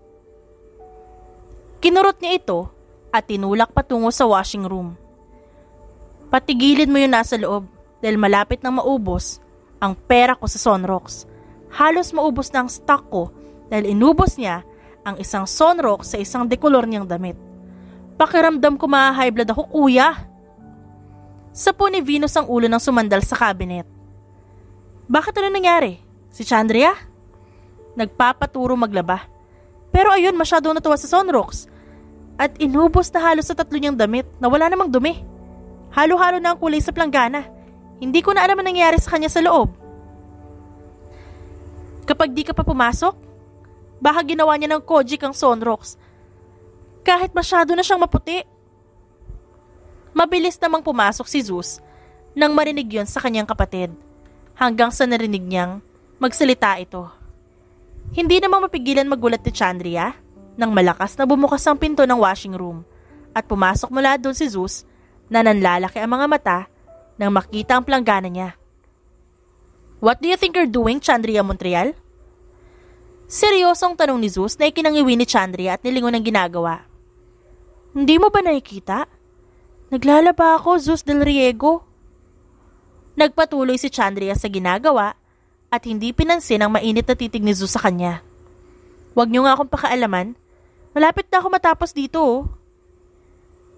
Kinurot niya ito at tinulak patungo sa washing room. Patigilin mo yung nasa loob dahil malapit nang maubos ang pera ko sa Sonrox. Halos maubos na ang stock ko dahil inubos niya ang isang Sonrox sa isang dekolor niyang damit. Pakiramdam ko maha-high blood ako kuya. Sapo ni Venus ang ulo ng sumandal sa kabinet. Bakit ano nangyari? Si Chandria? Nagpapaturo maglaba. Pero ayun, masyado natuwa sa Sonrox. At inubos na halos sa tatlo niyang damit na wala namang dumi. Halo-halo na ang kulay sa planggana. Hindi ko na alam ang nangyari sa kanya sa loob. Kapag di ka pa pumasok, baka ginawa niya ng Kojik ang Sonrox. Kahit masyado na siyang maputi. Mabilis namang pumasok si Zeus nang marinig yon sa kanyang kapatid hanggang sa narinig niyang magsalita ito. Hindi namang mapigilan magulat ni Chandria nang malakas na bumukas ang pinto ng washing room at pumasok mula doon si Zeus na nanlalaki ang mga mata nang makita ang planggana niya. What do you think you're doing, Chandria Montreal? Seryosong tanong ni Zeus na ikinangiwi ni Chandria at nilingon ang ginagawa. Hindi mo ba nakikita? Naglalaba ako, Zeus del Riego. Nagpatuloy si Chandria sa ginagawa at hindi pinansin ang mainit na titig ni Zeus sa kanya. Huwag niyo nga akong pakaalaman. Malapit na ako matapos dito. Oh.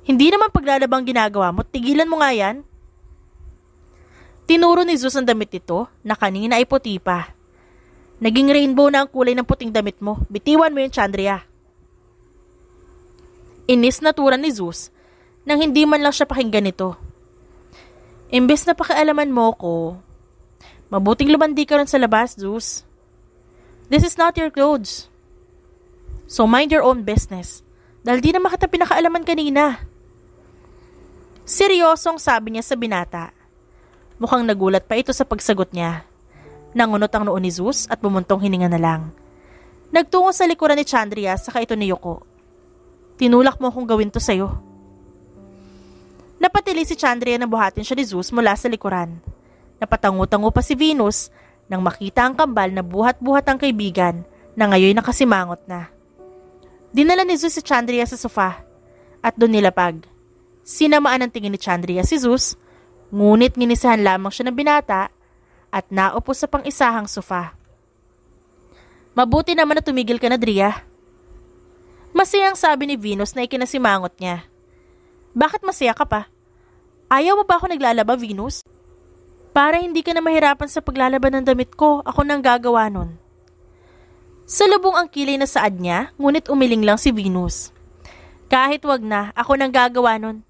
Hindi naman paglalabang ginagawa mo, tigilan mo nga yan. Tinuro ni Zeus ang damit ito na kanina ay puti pa. Naging rainbow na ang kulay ng puting damit mo. Bitiwan mo yung Chandria. Inis natura ni Zeus nang hindi man lang siya pakinggan ito. Imbes na pakialaman mo ko, mabuting lumandi ka ron sa labas, Zeus. This is not your clothes. So mind your own business. Dahil di na makita pinakaalaman kanina. Seryosong sabi niya sa binata Mukhang nagulat pa ito sa pagsagot niya. Nangunot ang noon ni Zeus at bumuntong hininga na lang. Nagtungo sa likuran ni Chandria saka ito ni Yoko. Tinulak mo akong gawin to sa'yo. Napatili si Chandria na buhatin siya ni Zeus mula sa likuran. Napatango-tango pa si Venus nang makita ang kambal na buhat-buhat ang kaibigan na ngayon nakasimangot na. Dinala ni Zeus si Chandria sa sofa at doon nilapag. Sinamaan ang tingin ni Chandria si Zeus Ngunit ginisahan lamang siya ng binata at naupo sa pang-isahang sofa. Mabuti naman na tumigil ka na, Dria. Masayang sabi ni Venus na ikinasimangot niya. Bakit masaya ka pa? Ayaw mo ba ako naglalaba, Venus? Para hindi ka na mahirapan sa paglalaba ng damit ko, ako nang gagawa nun. Salubong ang kilay na saad niya, ngunit umiling lang si Venus. Kahit wag na, ako nang gagawa nun.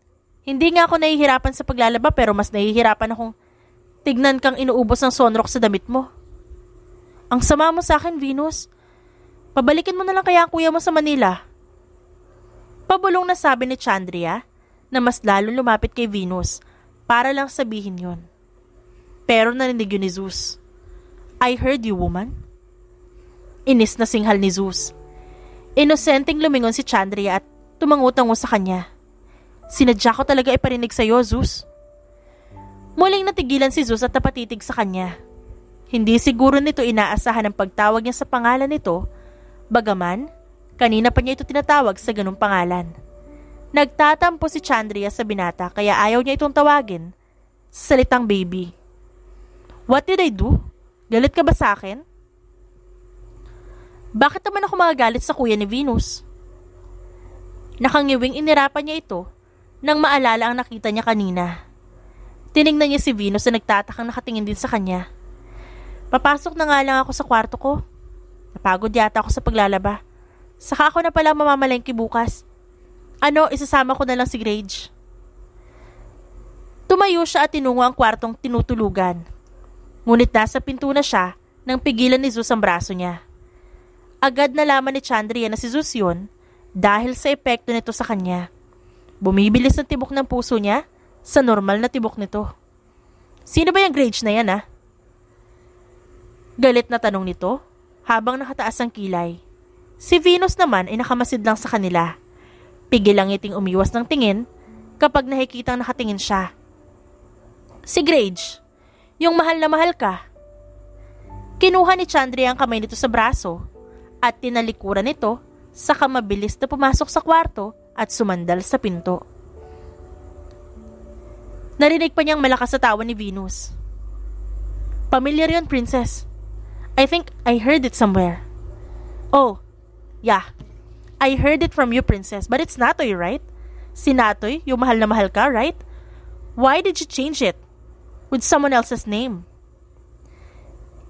Hindi nga ako nahihirapan sa paglalaba pero mas nahihirapan akong tignan kang inuubos ng sunrock sa damit mo. Ang sama mo sa akin, Venus. Pabalikin mo na lang kaya ang kuya mo sa Manila. Pabulong na sabi ni Chandria na mas lalong lumapit kay Venus para lang sabihin yon. Pero narinig yun ni Zeus. I heard you, woman. Inis na singhal ni Zeus. Inosenteng lumingon si Chandria at tumangutango sa kanya. Sinadya ko talaga iparinig sa'yo, Zeus. Muling natigilan si Zeus at napatitig sa kanya. Hindi siguro nito inaasahan ang pagtawag niya sa pangalan nito, bagaman kanina pa niya ito tinatawag sa ganung pangalan. Nagtatampo si Chandria sa binata kaya ayaw niya itong tawagin sa salitang baby. What did I do? Galit ka ba sa akin? Bakit naman ako magagalit sa kuya ni Venus? Nakangiwing inirapan niya ito nang maalala ang nakita niya kanina. Tinignan niya si Venus na nagtatakang nakatingin din sa kanya. Papasok na nga lang ako sa kwarto ko. Napagod yata ako sa paglalaba. Saka ako na pala mamamalengke bukas. Ano, isasama ko na lang si Grage. Tumayo siya at tinungo ang kwartong tinutulugan. Ngunit nasa pinto na siya nang pigilan ni Zeus ang braso niya. Agad nalaman ni Chandria na si Zeus yun dahil sa epekto nito sa kanya. Bumibilis ang tibok ng puso niya sa normal na tibok nito. Sino ba yung Grage na yan, ha? Ah? Galit na tanong nito habang nakataas ang kilay. Si Venus naman ay nakamasid lang sa kanila. Pigil ang iting umiwas ng tingin kapag nakikitang nakatingin siya. Si Grage, yung mahal na mahal ka. Kinuha ni Chandri ang kamay nito sa braso at tinalikuran nito sa kamabilis na pumasok sa kwarto at sumandal sa pinto. Narinig pa niyang malakas sa tawa ni Venus. Pamilyar yon princess. I think I heard it somewhere. Oh, yeah. I heard it from you, princess. But it's Natoy, right? Si Natoy, yung mahal na mahal ka, right? Why did you change it? With someone else's name.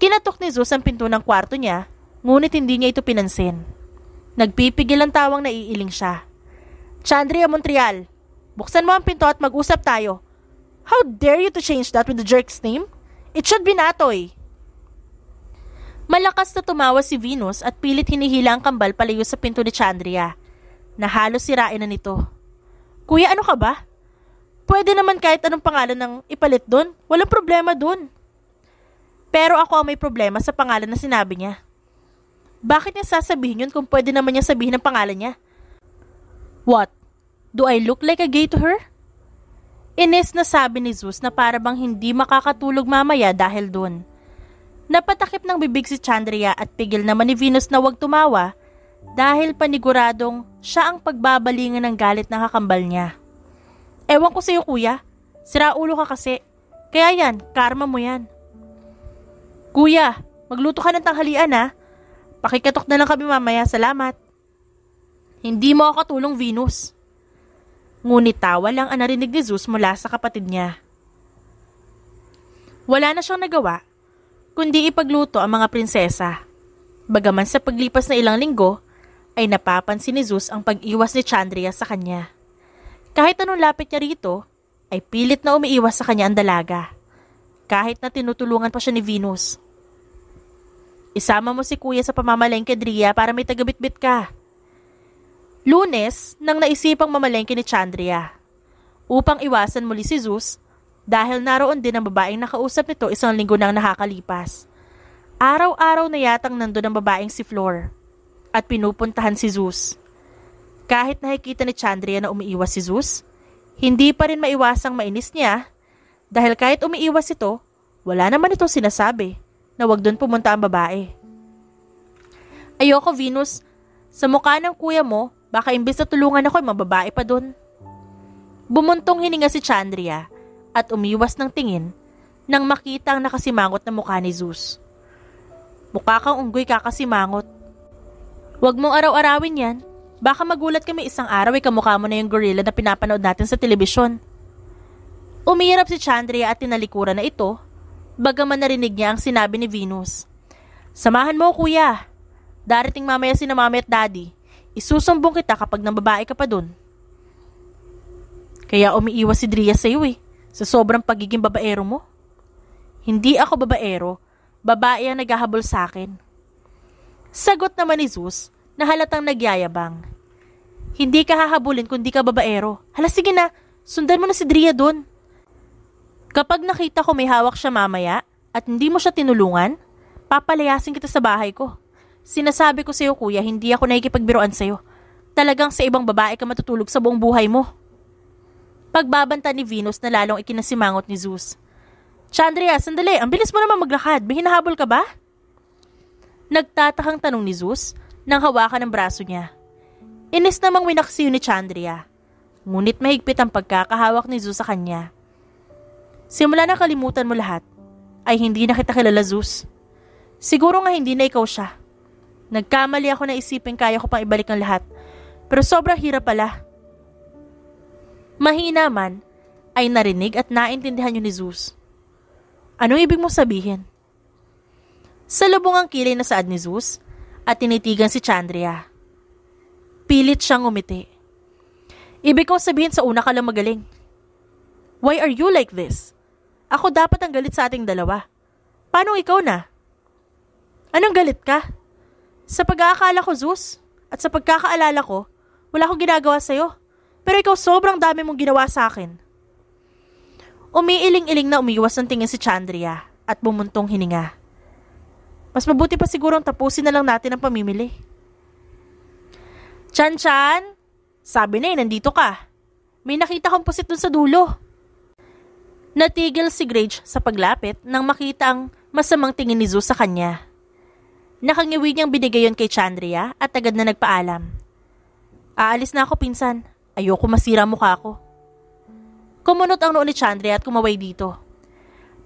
Kinatok ni Zeus ang pinto ng kwarto niya, ngunit hindi niya ito pinansin. Nagpipigil ang tawang naiiling siya. Chandria Montreal, buksan mo ang pinto at mag-usap tayo. How dare you to change that with the jerk's name? It should be Natoy. Malakas na tumawa si Venus at pilit hinihila ang kambal palayo sa pinto ni Chandria. Nahalo sirain na nito. Kuya, ano ka ba? Pwede naman kahit anong pangalan ng ipalit doon. Walang problema doon. Pero ako ang may problema sa pangalan na sinabi niya. Bakit niya sasabihin yun kung pwede naman niya sabihin ang pangalan niya? What? Do I look like a gay to her? Ines na sabi ni Zeus na para bang hindi makakatulog mamaya dahil dun. Napatakip ng bibig si Chandria at pigil naman ni Venus na wag tumawa dahil paniguradong siya ang pagbabalingan ng galit ng kakambal niya. Ewan ko sa iyo kuya, sira ulo ka kasi. Kaya yan, karma mo yan. Kuya, magluto ka ng tanghalian ha. Pakikatok na lang kami mamaya, salamat. Hindi mo ako tulong, Venus. Ngunit tawa lang ang narinig ni Zeus mula sa kapatid niya. Wala na siyang nagawa, kundi ipagluto ang mga prinsesa. Bagaman sa paglipas na ilang linggo, ay napapansin ni Zeus ang pag-iwas ni Chandria sa kanya. Kahit anong lapit niya rito, ay pilit na umiiwas sa kanya ang dalaga. Kahit na tinutulungan pa siya ni Venus. Isama mo si kuya sa pamamalengke, Dria, para may tagabitbit ka. Lunes nang naisipang mamalengke ni Chandria. Upang iwasan muli si Zeus dahil naroon din ang babaeng nakausap nito isang linggo nang nakakalipas. Araw-araw na yatang nandun ang babaeng si Flor at pinupuntahan si Zeus. Kahit nakikita ni Chandria na umiiwas si Zeus, hindi pa rin maiwasang mainis niya dahil kahit umiiwas ito, wala naman itong sinasabi na wag doon pumunta ang babae. Ayoko Venus, sa mukha ng kuya mo, Baka imbis na tulungan ako, mababae pa dun. Bumuntong hininga si Chandria at umiwas ng tingin nang makita ang nakasimangot na mukha ni Zeus. Mukha kang unggoy kakasimangot. Huwag mong araw-arawin yan. Baka magulat kami isang araw ay eh, kamukha mo na yung gorilla na pinapanood natin sa telebisyon. Umiirap si Chandria at tinalikuran na ito, bagaman narinig niya ang sinabi ni Venus. Samahan mo, kuya. Darating mamaya si na mami at daddy. Isusumbong kita kapag nambabae ka pa dun. Kaya umiiwas si Dria sa iyo eh, sa sobrang pagiging babaero mo. Hindi ako babaero, babae ang naghahabol sa akin. Sagot naman ni Zeus na halatang nagyayabang. Hindi ka hahabulin kung di ka babaero. Hala sige na, sundan mo na si Dria doon. Kapag nakita ko may hawak siya mamaya at hindi mo siya tinulungan, papalayasin kita sa bahay ko. Sinasabi ko sa iyo kuya, hindi ako nakikipagbiroan sa iyo. Talagang sa ibang babae ka matutulog sa buong buhay mo. Pagbabanta ni Venus na lalong ikinasimangot ni Zeus. Chandria, sandali, ang bilis mo naman maglakad. May hinahabol ka ba? Nagtatakang tanong ni Zeus nang hawakan ang braso niya. Inis namang winaksiyo ni Chandria. Ngunit mahigpit ang pagkakahawak ni Zeus sa kanya. Simula na kalimutan mo lahat, ay hindi na kita kilala Zeus. Siguro nga hindi na ikaw siya. Nagkamali ako na isipin kaya ko pang ibalik ang lahat. Pero sobrang hirap pala. Mahina man, ay narinig at naintindihan yun ni Zeus. Anong ibig mong sabihin? Sa lubong ang kilay na saad ni Zeus at tinitigan si Chandria. Pilit siyang umiti. Ibig kong sabihin sa una ka lang magaling. Why are you like this? Ako dapat ang galit sa ating dalawa. Paano ikaw na? Anong galit ka? Sa pag-aakala ko, Zeus, at sa pagkakaalala ko, wala akong ginagawa sa'yo. Pero ikaw sobrang dami mong ginawa sa akin. Umiiling-iling na umiwas ng tingin si Chandria at bumuntong hininga. Mas mabuti pa sigurong tapusin na lang natin ang pamimili. Chan-chan, sabi na eh, nandito ka. May nakita kong pusit dun sa dulo. Natigil si Grage sa paglapit nang makita ang masamang tingin ni Zeus sa kanya. Nakangiwi niyang binigay yon kay Chandria at agad na nagpaalam. Aalis na ako pinsan. Ayoko masira mukha ko. Kumunot ang noon ni Chandria at kumaway dito.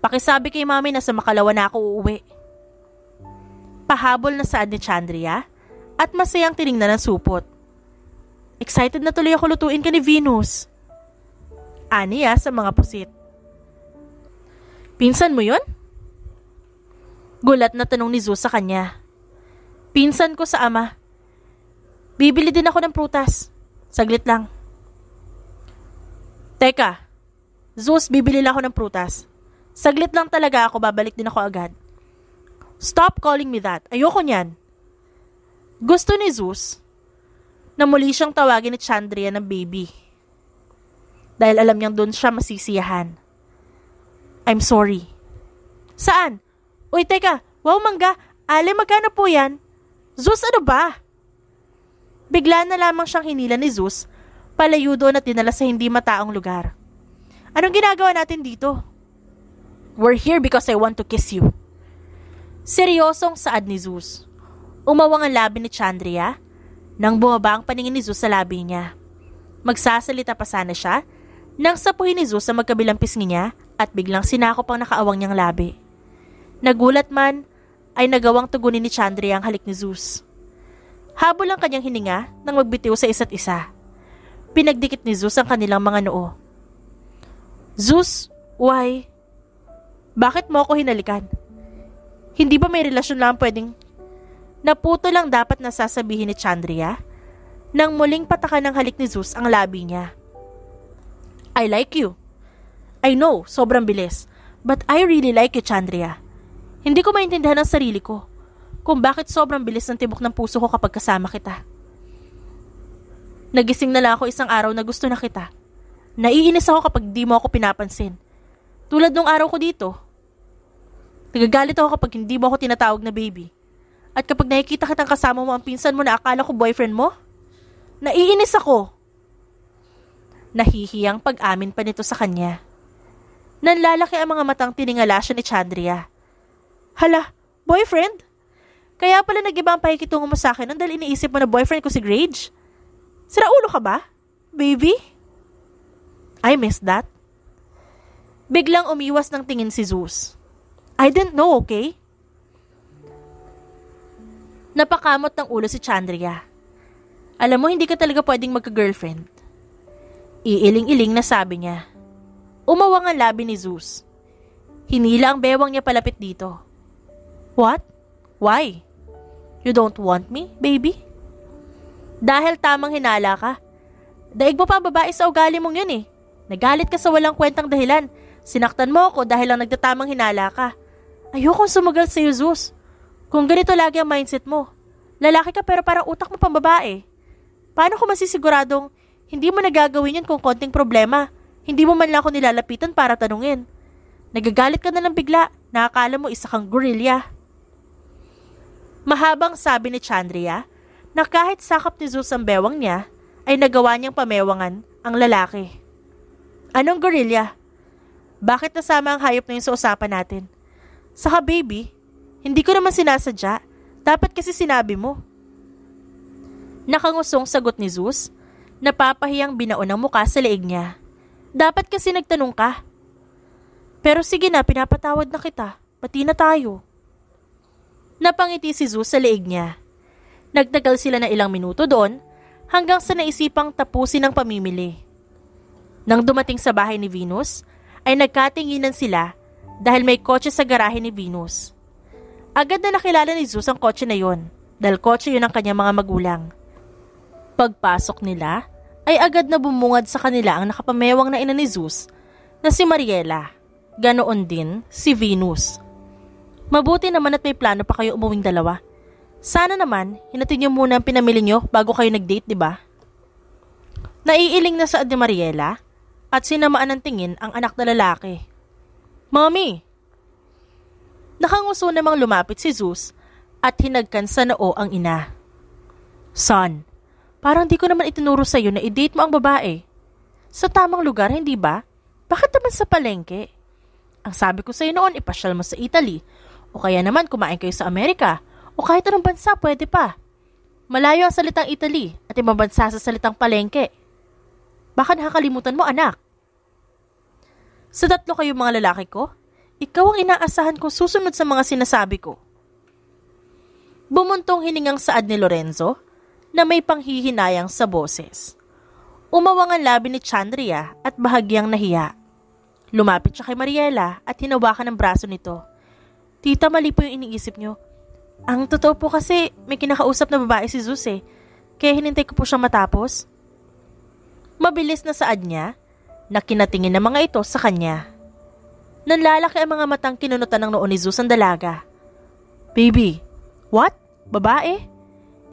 Pakisabi kay mami na sa makalawa na ako uuwi. Pahabol na saad ni Chandria at masayang tiningnan ng supot. Excited na tuloy ako lutuin ka ni Venus. Aniya sa mga pusit. Pinsan mo yon? Gulat na tanong ni Zeus sa kanya. Pinsan ko sa ama. Bibili din ako ng prutas. Saglit lang. Teka, Zeus, bibili lang ako ng prutas. Saglit lang talaga ako, babalik din ako agad. Stop calling me that. Ayoko niyan. Gusto ni Zeus na muli siyang tawagin ni Chandria ng baby. Dahil alam niyang doon siya masisiyahan. I'm sorry. Saan? Uy, teka. Wow, mangga. Ale, magkano po yan? Zeus, ano ba? Bigla na lamang siyang hinila ni Zeus, palayo doon at dinala sa hindi mataong lugar. Anong ginagawa natin dito? We're here because I want to kiss you. Seryosong saad ni Zeus. Umawang ang labi ni Chandria nang bumaba ang paningin ni Zeus sa labi niya. Magsasalita pa sana siya nang sapuhin ni Zeus sa magkabilang pisngi niya at biglang sinako pang nakaawang niyang labi. Nagulat man, ay nagawang tugunin ni Chandri ang halik ni Zeus. Habol ang kanyang hininga nang magbitiw sa isa't isa. Pinagdikit ni Zeus ang kanilang mga noo. Zeus, why? Bakit mo ako hinalikan? Hindi ba may relasyon lang pwedeng... Naputo lang dapat nasasabihin ni Chandria nang muling patakan ng halik ni Zeus ang labi niya. I like you. I know, sobrang bilis. But I really like you, Chandria. Hindi ko maintindihan ang sarili ko kung bakit sobrang bilis ng tibok ng puso ko kapag kasama kita. Nagising na lang ako isang araw na gusto na kita. Naiinis ako kapag di mo ako pinapansin. Tulad nung araw ko dito. Nagagalit ako kapag hindi mo ako tinatawag na baby. At kapag nakikita kitang kasama mo ang pinsan mo na akala ko boyfriend mo, naiinis ako. Nahihiyang pag-amin pa nito sa kanya. Nanlalaki ang mga matang tiningala siya ni Chandria Hala, boyfriend? Kaya pala nag-iba ang pakikitungo mo sa akin nang dahil iniisip mo na boyfriend ko si Grage? Sira ulo ka ba? Baby? I miss that. Biglang umiwas ng tingin si Zeus. I didn't know, okay? Napakamot ng ulo si Chandria. Alam mo, hindi ka talaga pwedeng magka-girlfriend. Iiling-iling na sabi niya. Umawang ang labi ni Zeus. Hinila ang bewang niya palapit dito. What? Why? You don't want me, baby? Dahil tamang hinala ka. Daig mo pa ang babae sa ugali mong yun eh. Nagalit ka sa walang kwentang dahilan. Sinaktan mo ako dahil lang nagtatamang hinala ka. Ayokong sumugal sa Zeus. Kung ganito lagi ang mindset mo. Lalaki ka pero para utak mo pang babae. Paano ko masisiguradong hindi mo nagagawin yun kung konting problema? Hindi mo man lang ako nilalapitan para tanungin. Nagagalit ka na lang bigla. Nakakala mo isa kang gorilla. Mahabang sabi ni Chandria na kahit sakap ni Zeus ang bewang niya, ay nagawa niyang pamewangan ang lalaki. Anong gorilla? Bakit nasama ang hayop na yun sa usapan natin? Saka baby, hindi ko naman sinasadya. Dapat kasi sinabi mo. Nakangusong sagot ni Zeus, napapahiyang binaon ang muka sa leeg niya. Dapat kasi nagtanong ka. Pero sige na, pinapatawad na kita. Pati na tayo. Napangiti si Zeus sa leeg niya. Nagtagal sila na ilang minuto doon hanggang sa naisipang tapusin ang pamimili. Nang dumating sa bahay ni Venus, ay nagkatinginan sila dahil may kotse sa garahe ni Venus. Agad na nakilala ni Zeus ang kotse na yon dahil kotse yun ang kanyang mga magulang. Pagpasok nila, ay agad na bumungad sa kanila ang nakapamewang na ina ni Zeus na si Mariela. Ganoon din si Venus. Mabuti naman at may plano pa kayo umuwing dalawa. Sana naman, hinatid niyo muna ang pinamili niyo bago kayo nag-date, di ba? Naiiling na sa ni Mariela at sinamaan ng tingin ang anak na lalaki. Mommy! Nakanguso namang lumapit si Zeus at hinagkan sa noo ang ina. Son, parang di ko naman itinuro sa iyo na i-date mo ang babae. Sa tamang lugar, hindi ba? Bakit naman sa palengke? Ang sabi ko sa iyo noon, ipasyal mo sa Italy o kaya naman kumain kayo sa Amerika o kahit anong bansa pwede pa. Malayo ang salitang Italy at ibang bansa sa salitang palengke. Baka nakakalimutan mo anak. Sa tatlo kayong mga lalaki ko, ikaw ang inaasahan kong susunod sa mga sinasabi ko. Bumuntong hiningang saad ni Lorenzo na may panghihinayang sa boses. Umawang ang labi ni Chandria at bahagyang nahiya. Lumapit siya kay Mariela at hinawakan ang braso nito. Tita, mali po yung iniisip nyo. Ang totoo po kasi, may kinakausap na babae si Zeus eh. Kaya hinintay ko po siya matapos. Mabilis na saad niya na kinatingin ng mga ito sa kanya. Nanlalaki ang mga matang kinunutan ng noon ni Zeus ang dalaga. Baby, what? Babae?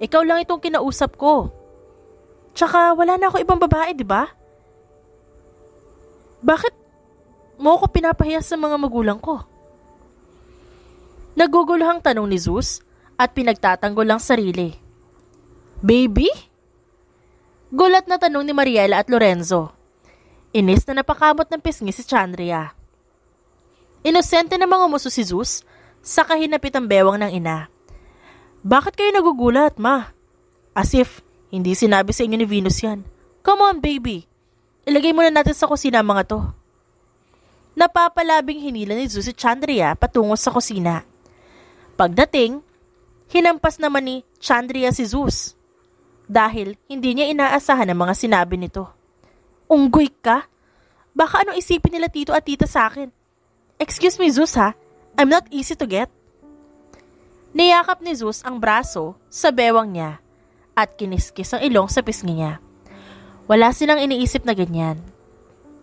Ikaw lang itong kinausap ko. Tsaka wala na ako ibang babae, di ba? Bakit mo ako pinapahiya sa mga magulang ko? Naguguluhang tanong ni Zeus at pinagtatanggol ang sarili. Baby? Gulat na tanong ni Mariela at Lorenzo. Inis na napakamot ng pisngi si Chandria. Inosente na mga umuso si Zeus sa kahinapit ang bewang ng ina. Bakit kayo nagugulat, ma? As if, hindi sinabi sa inyo ni Venus yan. Come on, baby. Ilagay muna natin sa kusina mga to. Napapalabing hinila ni Zeus si Chandria patungo sa kusina. Pagdating, hinampas naman ni Chandria si Zeus dahil hindi niya inaasahan ang mga sinabi nito. Unggoy ka? Baka ano isipin nila tito at tita sa akin? Excuse me Zeus ha, I'm not easy to get. Niyakap ni Zeus ang braso sa bewang niya at kiniskis ang ilong sa pisngi niya. Wala silang iniisip na ganyan.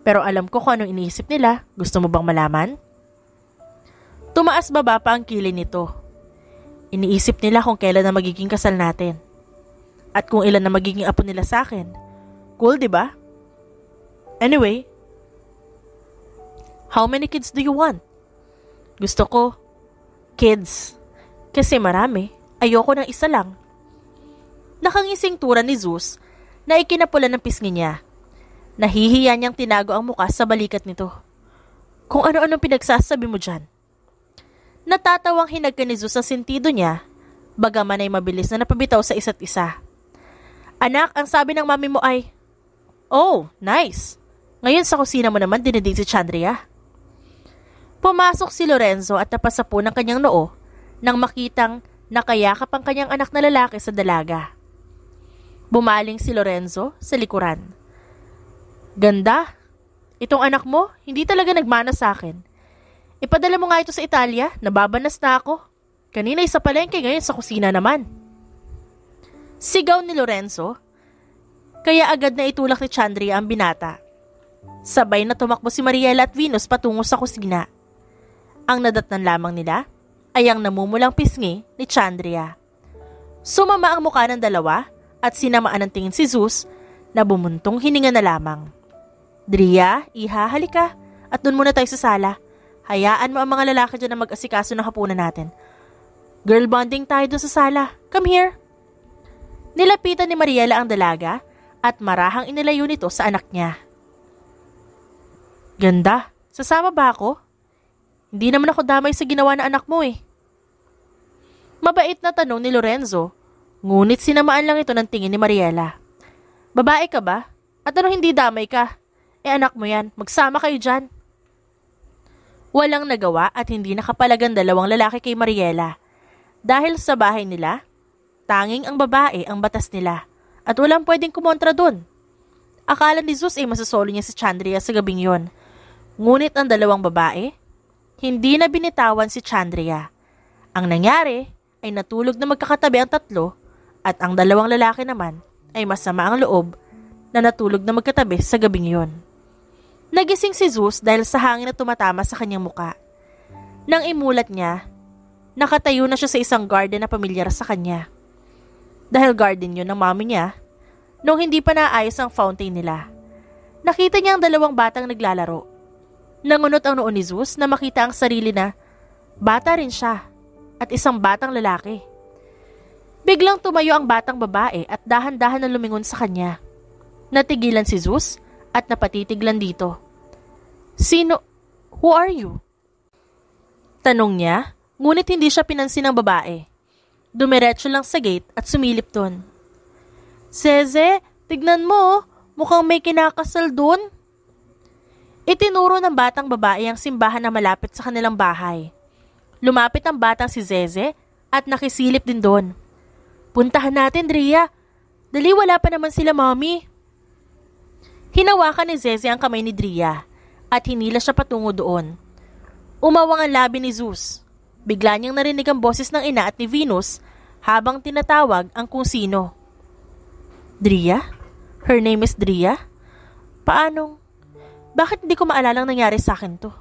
Pero alam ko kung anong iniisip nila. Gusto mo bang malaman? Tumaas baba pa ang kilay nito Iniisip nila kung kailan na magiging kasal natin. At kung ilan na magiging apo nila sa akin. Cool, di ba? Anyway, how many kids do you want? Gusto ko, kids. Kasi marami, ayoko ng isa lang. Nakangising tura ni Zeus na ikinapula ng pisngi niya. Nahihiya niyang tinago ang mukha sa balikat nito. Kung ano-anong pinagsasabi mo dyan. Natatawang hinagka ni Zeus ang sentido niya, bagaman ay mabilis na napabitaw sa isa't isa. Anak, ang sabi ng mami mo ay, Oh, nice. Ngayon sa kusina mo naman dinidig si Chandria. Pumasok si Lorenzo at napasa po ng kanyang noo nang makitang nakayakap ang kanyang anak na lalaki sa dalaga. Bumaling si Lorenzo sa likuran. Ganda! Itong anak mo, hindi talaga nagmana sa akin. Ipadala mo nga ito sa Italia, nababanas na ako. Kanina sa palengke, ngayon sa kusina naman. Sigaw ni Lorenzo, kaya agad na itulak ni Chandria ang binata. Sabay na tumakbo si Mariela at Venus patungo sa kusina. Ang nadatnan lamang nila ay ang namumulang pisngi ni Chandria. Sumama ang mukha ng dalawa at sinamaan ng tingin si Zeus na bumuntong hininga na lamang. Dria, iha, halika at doon muna tayo sa sala. Hayaan mo ang mga lalaki dyan na mag-asikaso ng hapunan natin. Girl bonding tayo doon sa sala. Come here. Nilapitan ni Mariela ang dalaga at marahang inilayo nito sa anak niya. Ganda, sasama ba ako? Hindi naman ako damay sa ginawa ng anak mo eh. Mabait na tanong ni Lorenzo, ngunit sinamaan lang ito ng tingin ni Mariela. Babae ka ba? At ano hindi damay ka? Eh anak mo yan, magsama kayo dyan. Walang nagawa at hindi nakapalagang dalawang lalaki kay Mariela. Dahil sa bahay nila, tanging ang babae ang batas nila at walang pwedeng kumontra dun. Akala ni Zeus ay masasolo niya si Chandria sa gabing yon. Ngunit ang dalawang babae, hindi na binitawan si Chandria. Ang nangyari ay natulog na magkakatabi ang tatlo at ang dalawang lalaki naman ay masama ang loob na natulog na magkatabi sa gabing yon. Nagising si Zeus dahil sa hangin na tumatama sa kanyang muka. Nang imulat niya, nakatayo na siya sa isang garden na pamilyar sa kanya. Dahil garden yun ng mami niya, nung hindi pa naayos ang fountain nila. Nakita niya ang dalawang batang naglalaro. Nangunot ang noon ni Zeus na makita ang sarili na bata rin siya at isang batang lalaki. Biglang tumayo ang batang babae at dahan-dahan na lumingon sa kanya. Natigilan si Zeus at napatitiglan dito. Sino? Who are you? Tanong niya, ngunit hindi siya pinansin ng babae. Dumiretso lang sa gate at sumilip doon. Seze, tignan mo, mukhang may kinakasal doon. Itinuro ng batang babae ang simbahan na malapit sa kanilang bahay. Lumapit ang batang si Zeze at nakisilip din doon. Puntahan natin, Dria. Dali, wala pa naman sila, mommy. Hinawakan ni Zeze ang kamay ni Dria at hinila siya patungo doon. Umawang ang labi ni Zeus. Bigla niyang narinig ang boses ng ina at ni Venus habang tinatawag ang kung sino. Dria? Her name is Dria? Paanong? Bakit hindi ko maalalang nangyari sa akin to?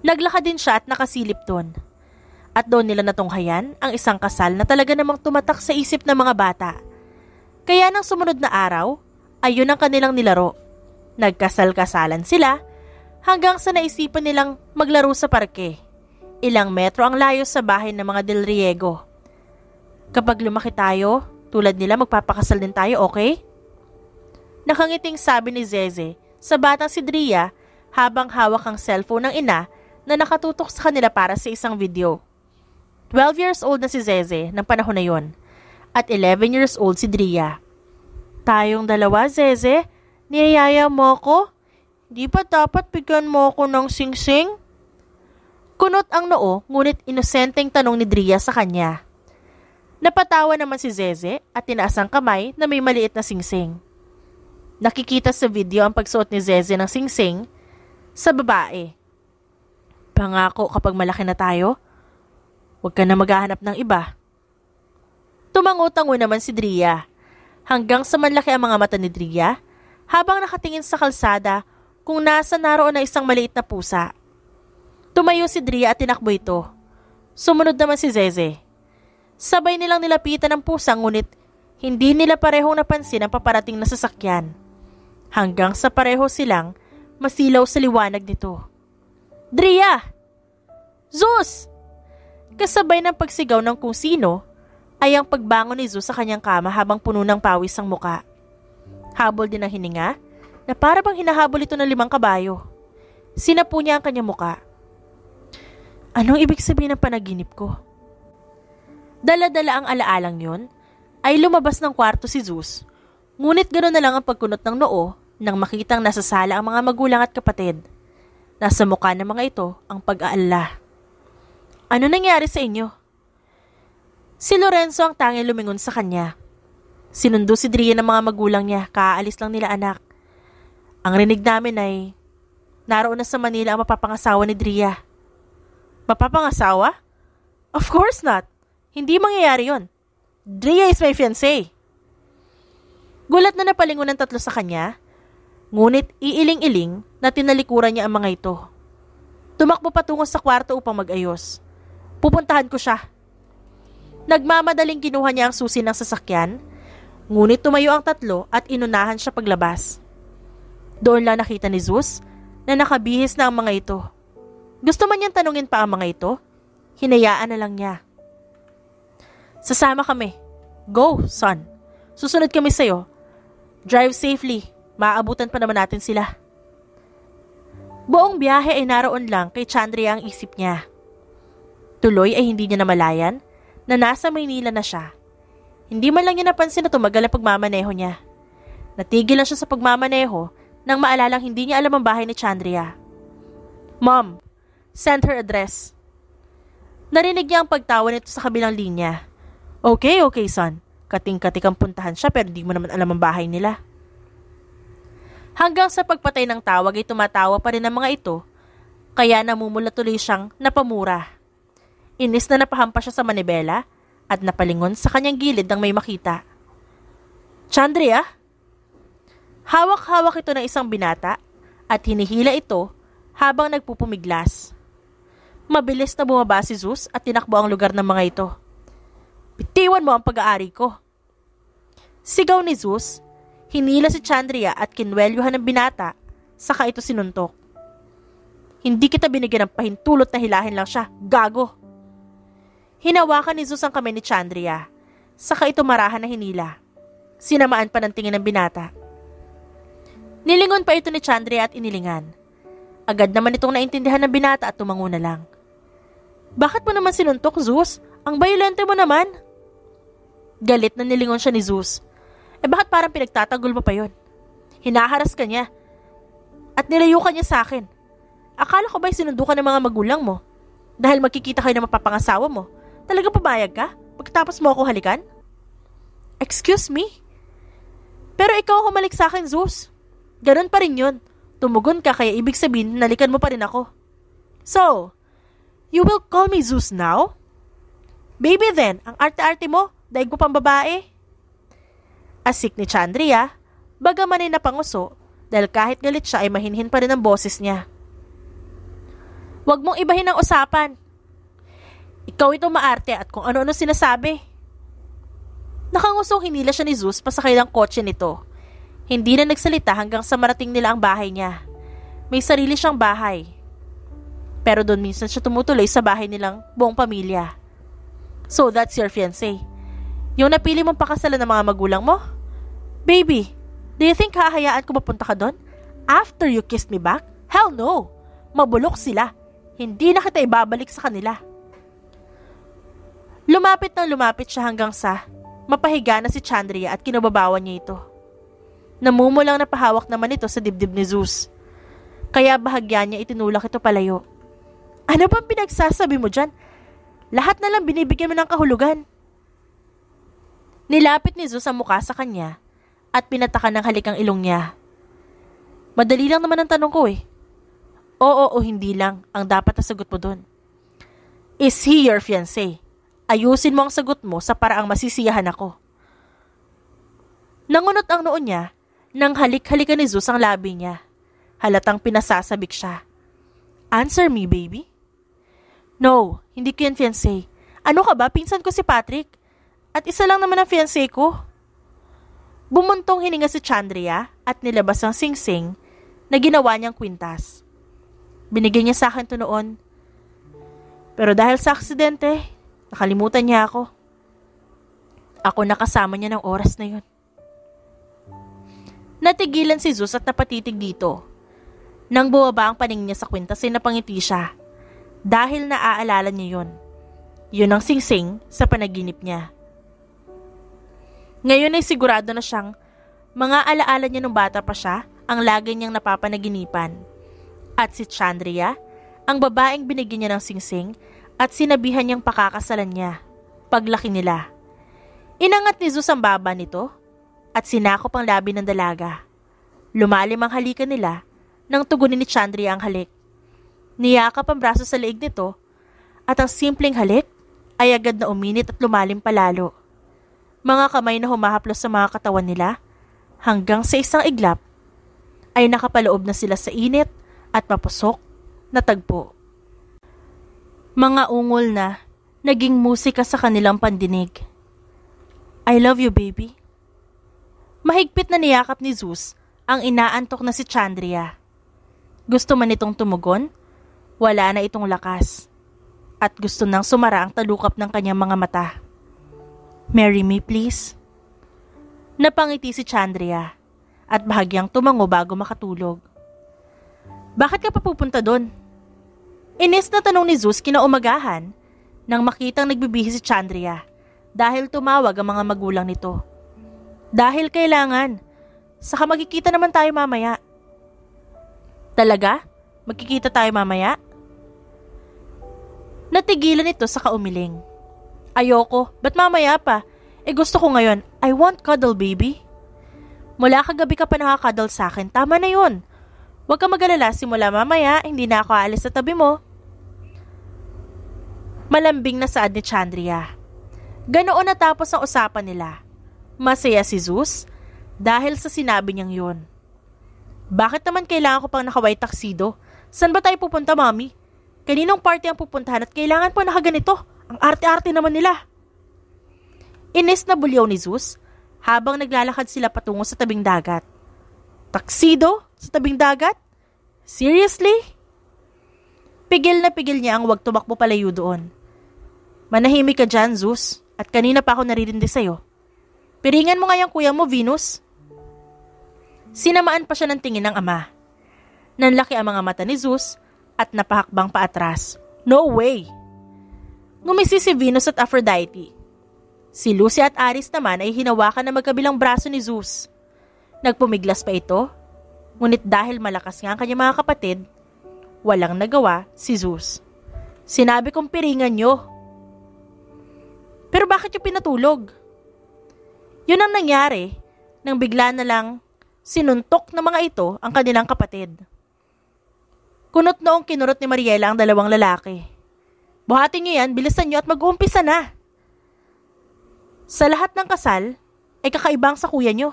Naglakad din siya at nakasilip doon. At doon nila natunghayan ang isang kasal na talaga namang tumatak sa isip ng mga bata. Kaya nang sumunod na araw, Ayun ang kanilang nilaro. Nagkasal-kasalan sila hanggang sa naisipan nilang maglaro sa parke. Ilang metro ang layo sa bahay ng mga Del Riego. Kapag lumaki tayo, tulad nila magpapakasal din tayo, okay? Nakangiting sabi ni Zeze sa batang si Dria habang hawak ang cellphone ng ina na nakatutok sa kanila para sa isang video. 12 years old na si Zeze ng panahon na yon at 11 years old si Dria. Tayong dalawa, Zeze? Niyayaya mo ko? Di ba dapat bigyan mo ko ng singsing? -sing? Kunot ang noo, ngunit inosenteng tanong ni Dria sa kanya. Napatawa naman si Zeze at tinaas ang kamay na may maliit na singsing. -sing. Nakikita sa video ang pagsuot ni Zeze ng singsing sa babae. Pangako kapag malaki na tayo, huwag ka na maghahanap ng iba. Tumangutango naman si Dria hanggang sa manlaki ang mga mata ni Dria habang nakatingin sa kalsada kung nasa naroon na isang maliit na pusa. Tumayo si Dria at tinakbo ito. Sumunod naman si Zeze. Sabay nilang nilapitan ang pusa ngunit hindi nila parehong napansin ang paparating na sasakyan. Hanggang sa pareho silang masilaw sa liwanag nito. Dria! Zeus! Kasabay ng pagsigaw ng kung sino, ay ang pagbangon ni Zeus sa kanyang kama habang puno ng pawis ang muka. Habol din ang hininga na para bang hinahabol ito ng limang kabayo. Sinapo niya ang kanyang muka. Anong ibig sabihin ng panaginip ko? Dala-dala ang alaalang yon ay lumabas ng kwarto si Zeus. Ngunit ganoon na lang ang pagkunot ng noo nang makitang nasa sala ang mga magulang at kapatid. Nasa mukha ng mga ito ang pag-aalala. Ano nangyari sa inyo? Si Lorenzo ang tanging lumingon sa kanya. Sinundo si Dria ng mga magulang niya, kaalis lang nila anak. Ang rinig namin ay, naroon na sa Manila ang mapapangasawa ni Dria. Mapapangasawa? Of course not. Hindi mangyayari yon. Dria is my fiancé. Gulat na napalingon ng tatlo sa kanya, ngunit iiling-iling na tinalikuran niya ang mga ito. Tumakbo patungo sa kwarto upang mag-ayos. Pupuntahan ko siya, Nagmamadaling kinuha niya ang susi ng sasakyan, ngunit tumayo ang tatlo at inunahan siya paglabas. Doon lang nakita ni Zeus na nakabihis na ang mga ito. Gusto man niyang tanungin pa ang mga ito, hinayaan na lang niya. Sasama kami. Go, son. Susunod kami sa'yo. Drive safely. Maaabutan pa naman natin sila. Buong biyahe ay naroon lang kay Chandria ang isip niya. Tuloy ay hindi niya namalayan na nasa Maynila na siya. Hindi man lang niya napansin na tumagal ang pagmamaneho niya. Natigil lang siya sa pagmamaneho nang maalalang hindi niya alam ang bahay ni Chandria. Mom, send her address. Narinig niya ang pagtawa nito sa kabilang linya. Okay, okay son. Kating-katik ang puntahan siya pero hindi mo naman alam ang bahay nila. Hanggang sa pagpatay ng tawag ay tumatawa pa rin ang mga ito, kaya namumula tuloy siyang napamura. Inis na napahampa siya sa manibela at napalingon sa kanyang gilid nang may makita. Chandria? Hawak-hawak ito ng isang binata at hinihila ito habang nagpupumiglas. Mabilis na bumaba si Zeus at tinakbo ang lugar ng mga ito. Pitiwan mo ang pag-aari ko. Sigaw ni Zeus, hinila si Chandria at kinwelyuhan ng binata, saka ito sinuntok. Hindi kita binigyan ng pahintulot na hilahin lang siya, gago! Hinawakan ni Zeus ang kamay ni Chandria. Saka ito marahan na hinila. Sinamaan pa ng tingin ng binata. Nilingon pa ito ni Chandria at inilingan. Agad naman itong naintindihan ng binata at tumango na lang. Bakit mo naman sinuntok, Zeus? Ang bayolente mo naman. Galit na nilingon siya ni Zeus. Eh bakit parang pinagtatagol mo pa yon? Hinaharas ka niya. At nilayo ka niya sa akin. Akala ko ba'y sinundo ka ng mga magulang mo? Dahil magkikita kayo ng mapapangasawa mo. Talaga pabayag ka? Pagkatapos mo ako halikan? Excuse me? Pero ikaw humalik sa akin, Zeus. Ganon pa rin yun. Tumugon ka kaya ibig sabihin nalikan mo pa rin ako. So, you will call me Zeus now? Baby then, ang arte-arte mo, daig mo pang babae. Asik ni Chandria, bagaman ay napanguso, dahil kahit galit siya ay mahinhin pa rin ang boses niya. Huwag mong ibahin ang usapan. Ikaw ito maarte at kung ano-ano sinasabi. Nakangusong hinila siya ni Zeus pasakay ng kotse nito. Hindi na nagsalita hanggang sa marating nila ang bahay niya. May sarili siyang bahay. Pero doon minsan siya tumutuloy sa bahay nilang buong pamilya. So that's your fiancé. Yung napili mong pakasalan ng mga magulang mo? Baby, do you think hahayaan ko mapunta ka doon? After you kissed me back? Hell no! Mabulok sila. Hindi na kita ibabalik sa kanila. Lumapit na lumapit siya hanggang sa mapahiga na si Chandria at kinababawan niya ito. Namumulang napahawak naman ito sa dibdib ni Zeus. Kaya bahagya niya itinulak ito palayo. Ano bang pinagsasabi mo dyan? Lahat na lang binibigyan mo ng kahulugan. Nilapit ni Zeus ang mukha sa kanya at pinatakan ng halikang ilong niya. Madali lang naman ang tanong ko eh. Oo o hindi lang ang dapat na sagot mo dun. Is he your fiancé? Ayusin mo ang sagot mo sa paraang masisiyahan ako. Nangunot ang noon niya nang halik-halikan ni Zeus ang labi niya. Halatang pinasasabik siya. Answer me, baby. No, hindi ko yan fiancé. Ano ka ba? Pinsan ko si Patrick. At isa lang naman ang fiancé ko. Bumuntong hininga si Chandria at nilabas ang singsing na ginawa niyang kwintas. Binigay niya sa akin to noon. Pero dahil sa aksidente, Nakalimutan niya ako. Ako nakasama niya ng oras na yun. Natigilan si Zeus at napatitig dito. Nang bumaba ang paningin niya sa kwintas ay napangiti siya dahil naaalala niya yun. Yun ang singsing sa panaginip niya. Ngayon ay sigurado na siyang mga alaala niya nung bata pa siya ang lagi niyang napapanaginipan. At si Chandria, ang babaeng binigyan niya ng singsing, -sing, at sinabihan niyang pakakasalan niya, paglaki nila. Inangat ni Zeus ang baba nito at sinakop ang labi ng dalaga. Lumalim ang halikan nila nang tugunin ni Chandria ang halik. Niyakap ang braso sa leeg nito at ang simpleng halik ay agad na uminit at lumalim palalo. Mga kamay na humahaplos sa mga katawan nila hanggang sa isang iglap ay nakapaloob na sila sa init at mapusok na tagpo. Mga ungol na, naging musika sa kanilang pandinig. I love you, baby. Mahigpit na niyakap ni Zeus ang inaantok na si Chandria. Gusto man itong tumugon, wala na itong lakas. At gusto nang sumara ang talukap ng kanyang mga mata. Marry me, please. Napangiti si Chandria at bahagyang tumango bago makatulog. Bakit ka pa pupunta doon? Inis na tanong ni Zeus kinaumagahan nang makitang nagbibihi si Chandria dahil tumawag ang mga magulang nito. Dahil kailangan, saka magkikita naman tayo mamaya. Talaga? Magkikita tayo mamaya? Natigilan ito sa kaumiling. Ayoko, ba't mamaya pa? Eh gusto ko ngayon, I want cuddle baby. Mula kagabi ka pa nakakadal sa akin, tama na yun. Huwag ka magalala simula mamaya, hindi na ako aalis sa tabi mo. Malambing na saad ni Chandria. Ganoon natapos ang usapan nila. Masaya si Zeus dahil sa sinabi niyang yun. Bakit naman kailangan ko pang nakaway taksido? San ba tayo pupunta, mami? Kaninong party ang pupuntahan at kailangan pa nakaganito? Ang arte-arte naman nila. Inis na bulyaw ni Zeus habang naglalakad sila patungo sa tabing dagat. Taksido? Sa tabing dagat? Seriously? Pigil na pigil niya ang wag tumakbo palayo doon. Manahimik ka dyan, Zeus. At kanina pa ako naririndi sa'yo. Piringan mo nga kuya mo, Venus. Sinamaan pa siya ng tingin ng ama. Nanlaki ang mga mata ni Zeus at napahakbang paatras. No way! Ngumisi si Venus at Aphrodite. Si Lucy at Aris naman ay hinawakan ng magkabilang braso ni Zeus. Nagpumiglas pa ito, ngunit dahil malakas nga ang kanyang mga kapatid, walang nagawa si Zeus. Sinabi kong piringan nyo, pero bakit yung pinatulog? Yun ang nangyari nang bigla na lang sinuntok ng mga ito ang kanilang kapatid. Kunot noong kinurot ni Mariela ang dalawang lalaki. Buhatin niyo yan, bilisan niyo at mag-uumpisa na. Sa lahat ng kasal, ay kakaibang sa kuya niyo.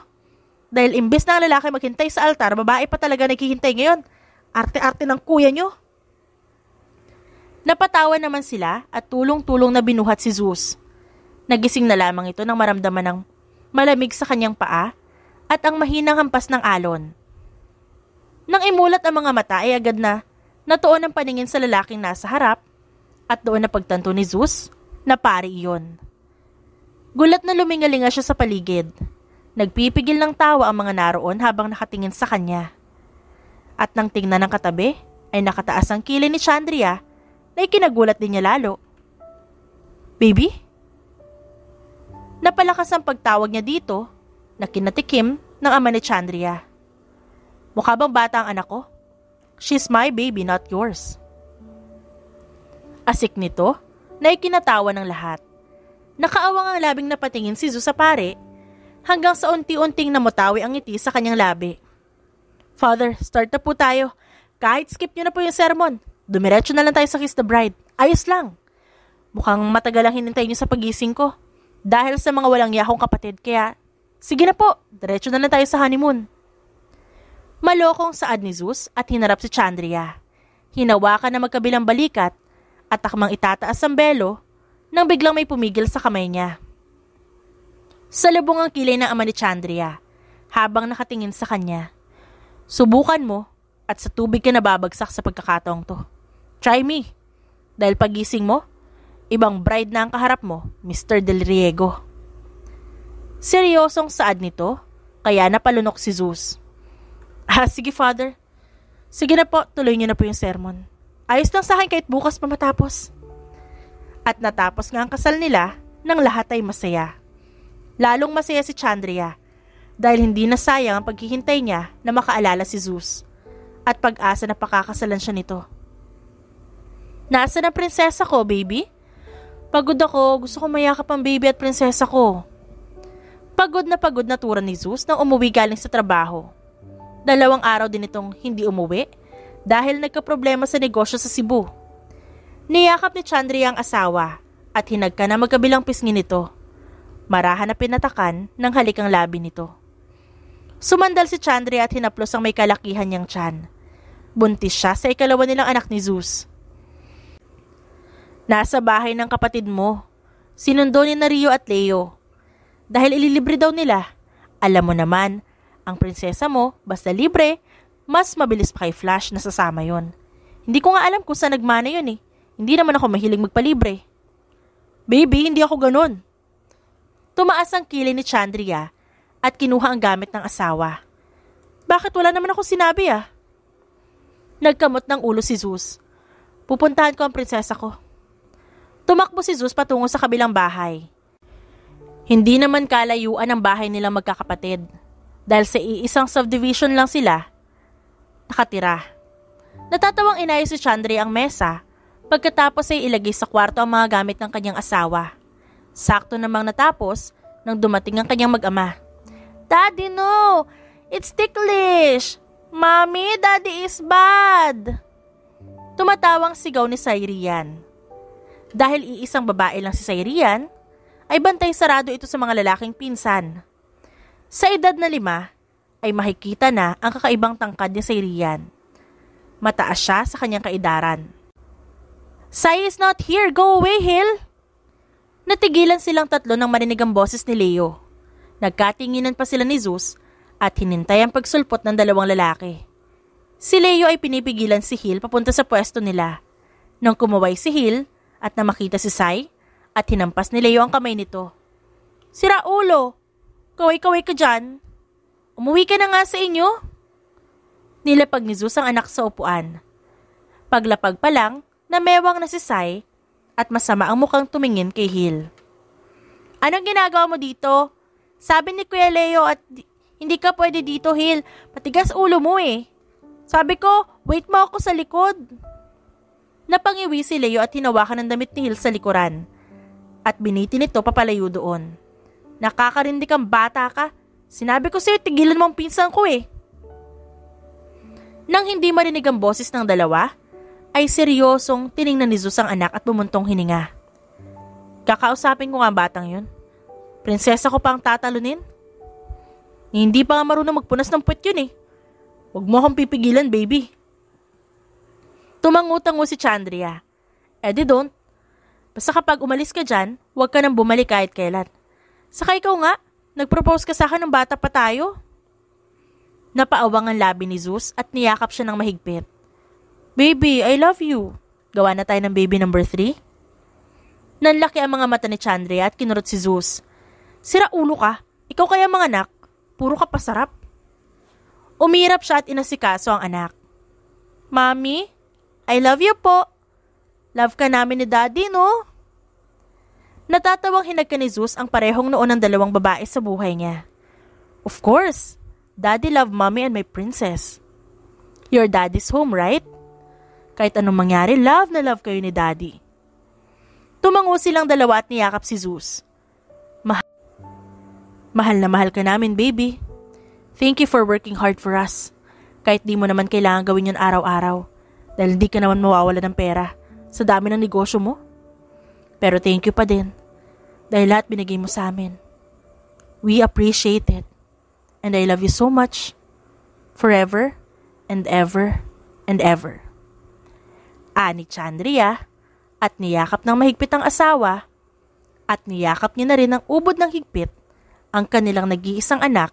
Dahil imbes na ang lalaki maghintay sa altar, babae pa talaga naghihintay ngayon. Arte-arte ng kuya niyo. Napatawa naman sila at tulong-tulong na binuhat si Zeus. Nagising na lamang ito nang maramdaman ng malamig sa kanyang paa at ang mahinang hampas ng alon. Nang imulat ang mga mata ay agad na natuon ang paningin sa lalaking nasa harap at doon na pagtanto ni Zeus na pari iyon. Gulat na lumingalinga siya sa paligid. Nagpipigil ng tawa ang mga naroon habang nakatingin sa kanya. At nang tingnan ng katabi, ay nakataas ang kilay ni Chandria na ikinagulat din niya lalo. Baby? Napalakas ang pagtawag niya dito na kinatikim ng ama ni Chandria. Mukha bang bata ang anak ko? She's my baby, not yours. Asik nito na ikinatawa ng lahat. Nakaawang ang labing napatingin si Zu sa pare hanggang sa unti-unting namutawi ang ngiti sa kanyang labi. Father, start na po tayo. Kahit skip nyo na po yung sermon, dumiretso na lang tayo sa Kiss the Bride. Ayos lang. Mukhang matagal ang hinintay nyo sa pagising ko. Dahil sa mga walang yakong kapatid, kaya, sige na po, diretso na lang tayo sa honeymoon. Malokong saad ni Zeus at hinarap si Chandria. Hinawakan na magkabilang balikat at akmang itataas ang belo nang biglang may pumigil sa kamay niya. Sa lubong ang kilay ng ama ni Chandria habang nakatingin sa kanya. Subukan mo at sa tubig ka nababagsak sa pagkakataong to. Try me. Dahil pagising mo, Ibang bride na ang kaharap mo, Mr. Del Riego. Seryosong saad nito, kaya napalunok si Zeus. Ah, sige father. Sige na po, tuloy niyo na po yung sermon. Ayos lang sa akin kahit bukas pa matapos. At natapos nga ang kasal nila nang lahat ay masaya. Lalong masaya si Chandria dahil hindi na sayang ang paghihintay niya na makaalala si Zeus at pag-asa na pakakasalan siya nito. Nasaan ang prinsesa ko, baby? Pagod ako, gusto ko mayakap ang baby at prinsesa ko. Pagod na pagod na tura ni Zeus nang umuwi galing sa trabaho. Dalawang araw din itong hindi umuwi dahil nagkaproblema sa negosyo sa Cebu. Niyakap ni Chandria ang asawa at hinagka na magkabilang pisngi nito. Marahan na pinatakan ng halikang labi nito. Sumandal si Chandria at hinaplos ang may kalakihan niyang Chan. Buntis siya sa ikalawa nilang anak ni Zeus. Nasa bahay ng kapatid mo. Sinundo ni Nario at Leo. Dahil ililibre daw nila. Alam mo naman, ang prinsesa mo, basta libre, mas mabilis pa kay Flash na sasama yon. Hindi ko nga alam kung saan nagmana yon eh. Hindi naman ako mahilig magpalibre. Baby, hindi ako ganun. Tumaas ang kilay ni Chandria at kinuha ang gamit ng asawa. Bakit wala naman ako sinabi ah? Nagkamot ng ulo si Zeus. Pupuntahan ko ang prinsesa ko. Tumakbo si Zeus patungo sa kabilang bahay. Hindi naman kalayuan ang bahay nilang magkakapatid dahil sa iisang subdivision lang sila nakatira. Natatawang inayos si Chandri ang mesa pagkatapos ay ilagay sa kwarto ang mga gamit ng kanyang asawa. Sakto namang natapos nang dumating ang kanyang mag-ama. Daddy, no! It's ticklish! Mommy, daddy is bad! Tumatawang sigaw ni Sairian. Dahil iisang babae lang si Sairian, ay bantay sarado ito sa mga lalaking pinsan. Sa edad na lima, ay makikita na ang kakaibang tangkad ni Sairian. Mataas siya sa kanyang kaidaran. Sai is not here! Go away, Hill! Natigilan silang tatlo nang marinig ang boses ni Leo. Nagkatinginan pa sila ni Zeus at hinintay ang pagsulpot ng dalawang lalaki. Si Leo ay pinipigilan si Hill papunta sa pwesto nila. Nang kumaway si Hill, at na makita si Sai at hinampas ni Leo ang kamay nito. Sira ulo! Kaway-kaway ka dyan! Umuwi ka na nga sa inyo! Nilapag ni Zeus ang anak sa upuan. Paglapag pa lang, namewang na si Sai at masama ang mukhang tumingin kay Hill. Anong ginagawa mo dito? Sabi ni Kuya Leo at hindi ka pwede dito, Hill. Patigas ulo mo eh. Sabi ko, wait mo ako sa likod. Napangiwi si Leo at hinawakan ng damit ni Hill sa likuran. At biniti nito papalayo doon. Nakakarindi kang bata ka. Sinabi ko sa'yo, tigilan mo ang pinsan ko eh. Nang hindi marinig ang boses ng dalawa, ay seryosong tiningnan ni Zeus ang anak at bumuntong hininga. Kakausapin ko nga ang batang yun. Prinsesa ko pa ang tatalunin? Hindi pa nga marunong magpunas ng puwet yun eh. Huwag mo akong pipigilan, baby. Tumangutango si Chandria. Eh di don't. Basta kapag umalis ka dyan, huwag ka nang bumalik kahit kailan. Saka ikaw nga, nagpropose ka sa akin ng bata pa tayo. Napaawang ang labi ni Zeus at niyakap siya ng mahigpit. Baby, I love you. Gawa na tayo ng baby number three. Nanlaki ang mga mata ni Chandria at kinurot si Zeus. Sira ulo ka. Ikaw kaya mga anak. Puro ka pasarap. Umirap siya at inasikaso ang anak. Mami, I love you po. Love ka namin ni Daddy, no? Natatawang hinagka ni Zeus ang parehong noon ng dalawang babae sa buhay niya. Of course, Daddy love Mommy and my princess. Your daddy's home, right? Kahit anong mangyari, love na love kayo ni Daddy. Tumango silang dalawa at niyakap si Zeus. Mahal, mahal na mahal ka namin, baby. Thank you for working hard for us. Kahit di mo naman kailangan gawin yun araw-araw dahil di ka naman mawawala ng pera sa dami ng negosyo mo. Pero thank you pa din dahil lahat binigay mo sa amin. We appreciate it. And I love you so much forever and ever and ever. Ani ah, Chandria at niyakap ng mahigpit ang asawa at niyakap niya na rin ang ubod ng higpit ang kanilang nag-iisang anak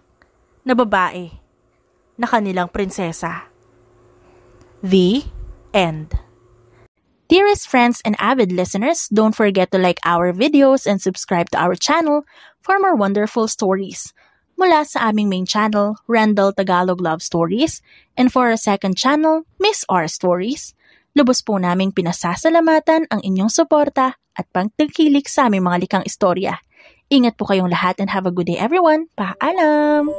na babae na kanilang prinsesa. The end. Dearest friends and avid listeners, don't forget to like our videos and subscribe to our channel for more wonderful stories. Mula sa aming main channel, Randall Tagalog Love Stories, and for our second channel, Miss R Stories. Lubos po naming pinasasalamatan ang inyong suporta at pagtangkilik sa aming mga likang istorya. Ingat po kayong lahat and have a good day everyone. Paalam!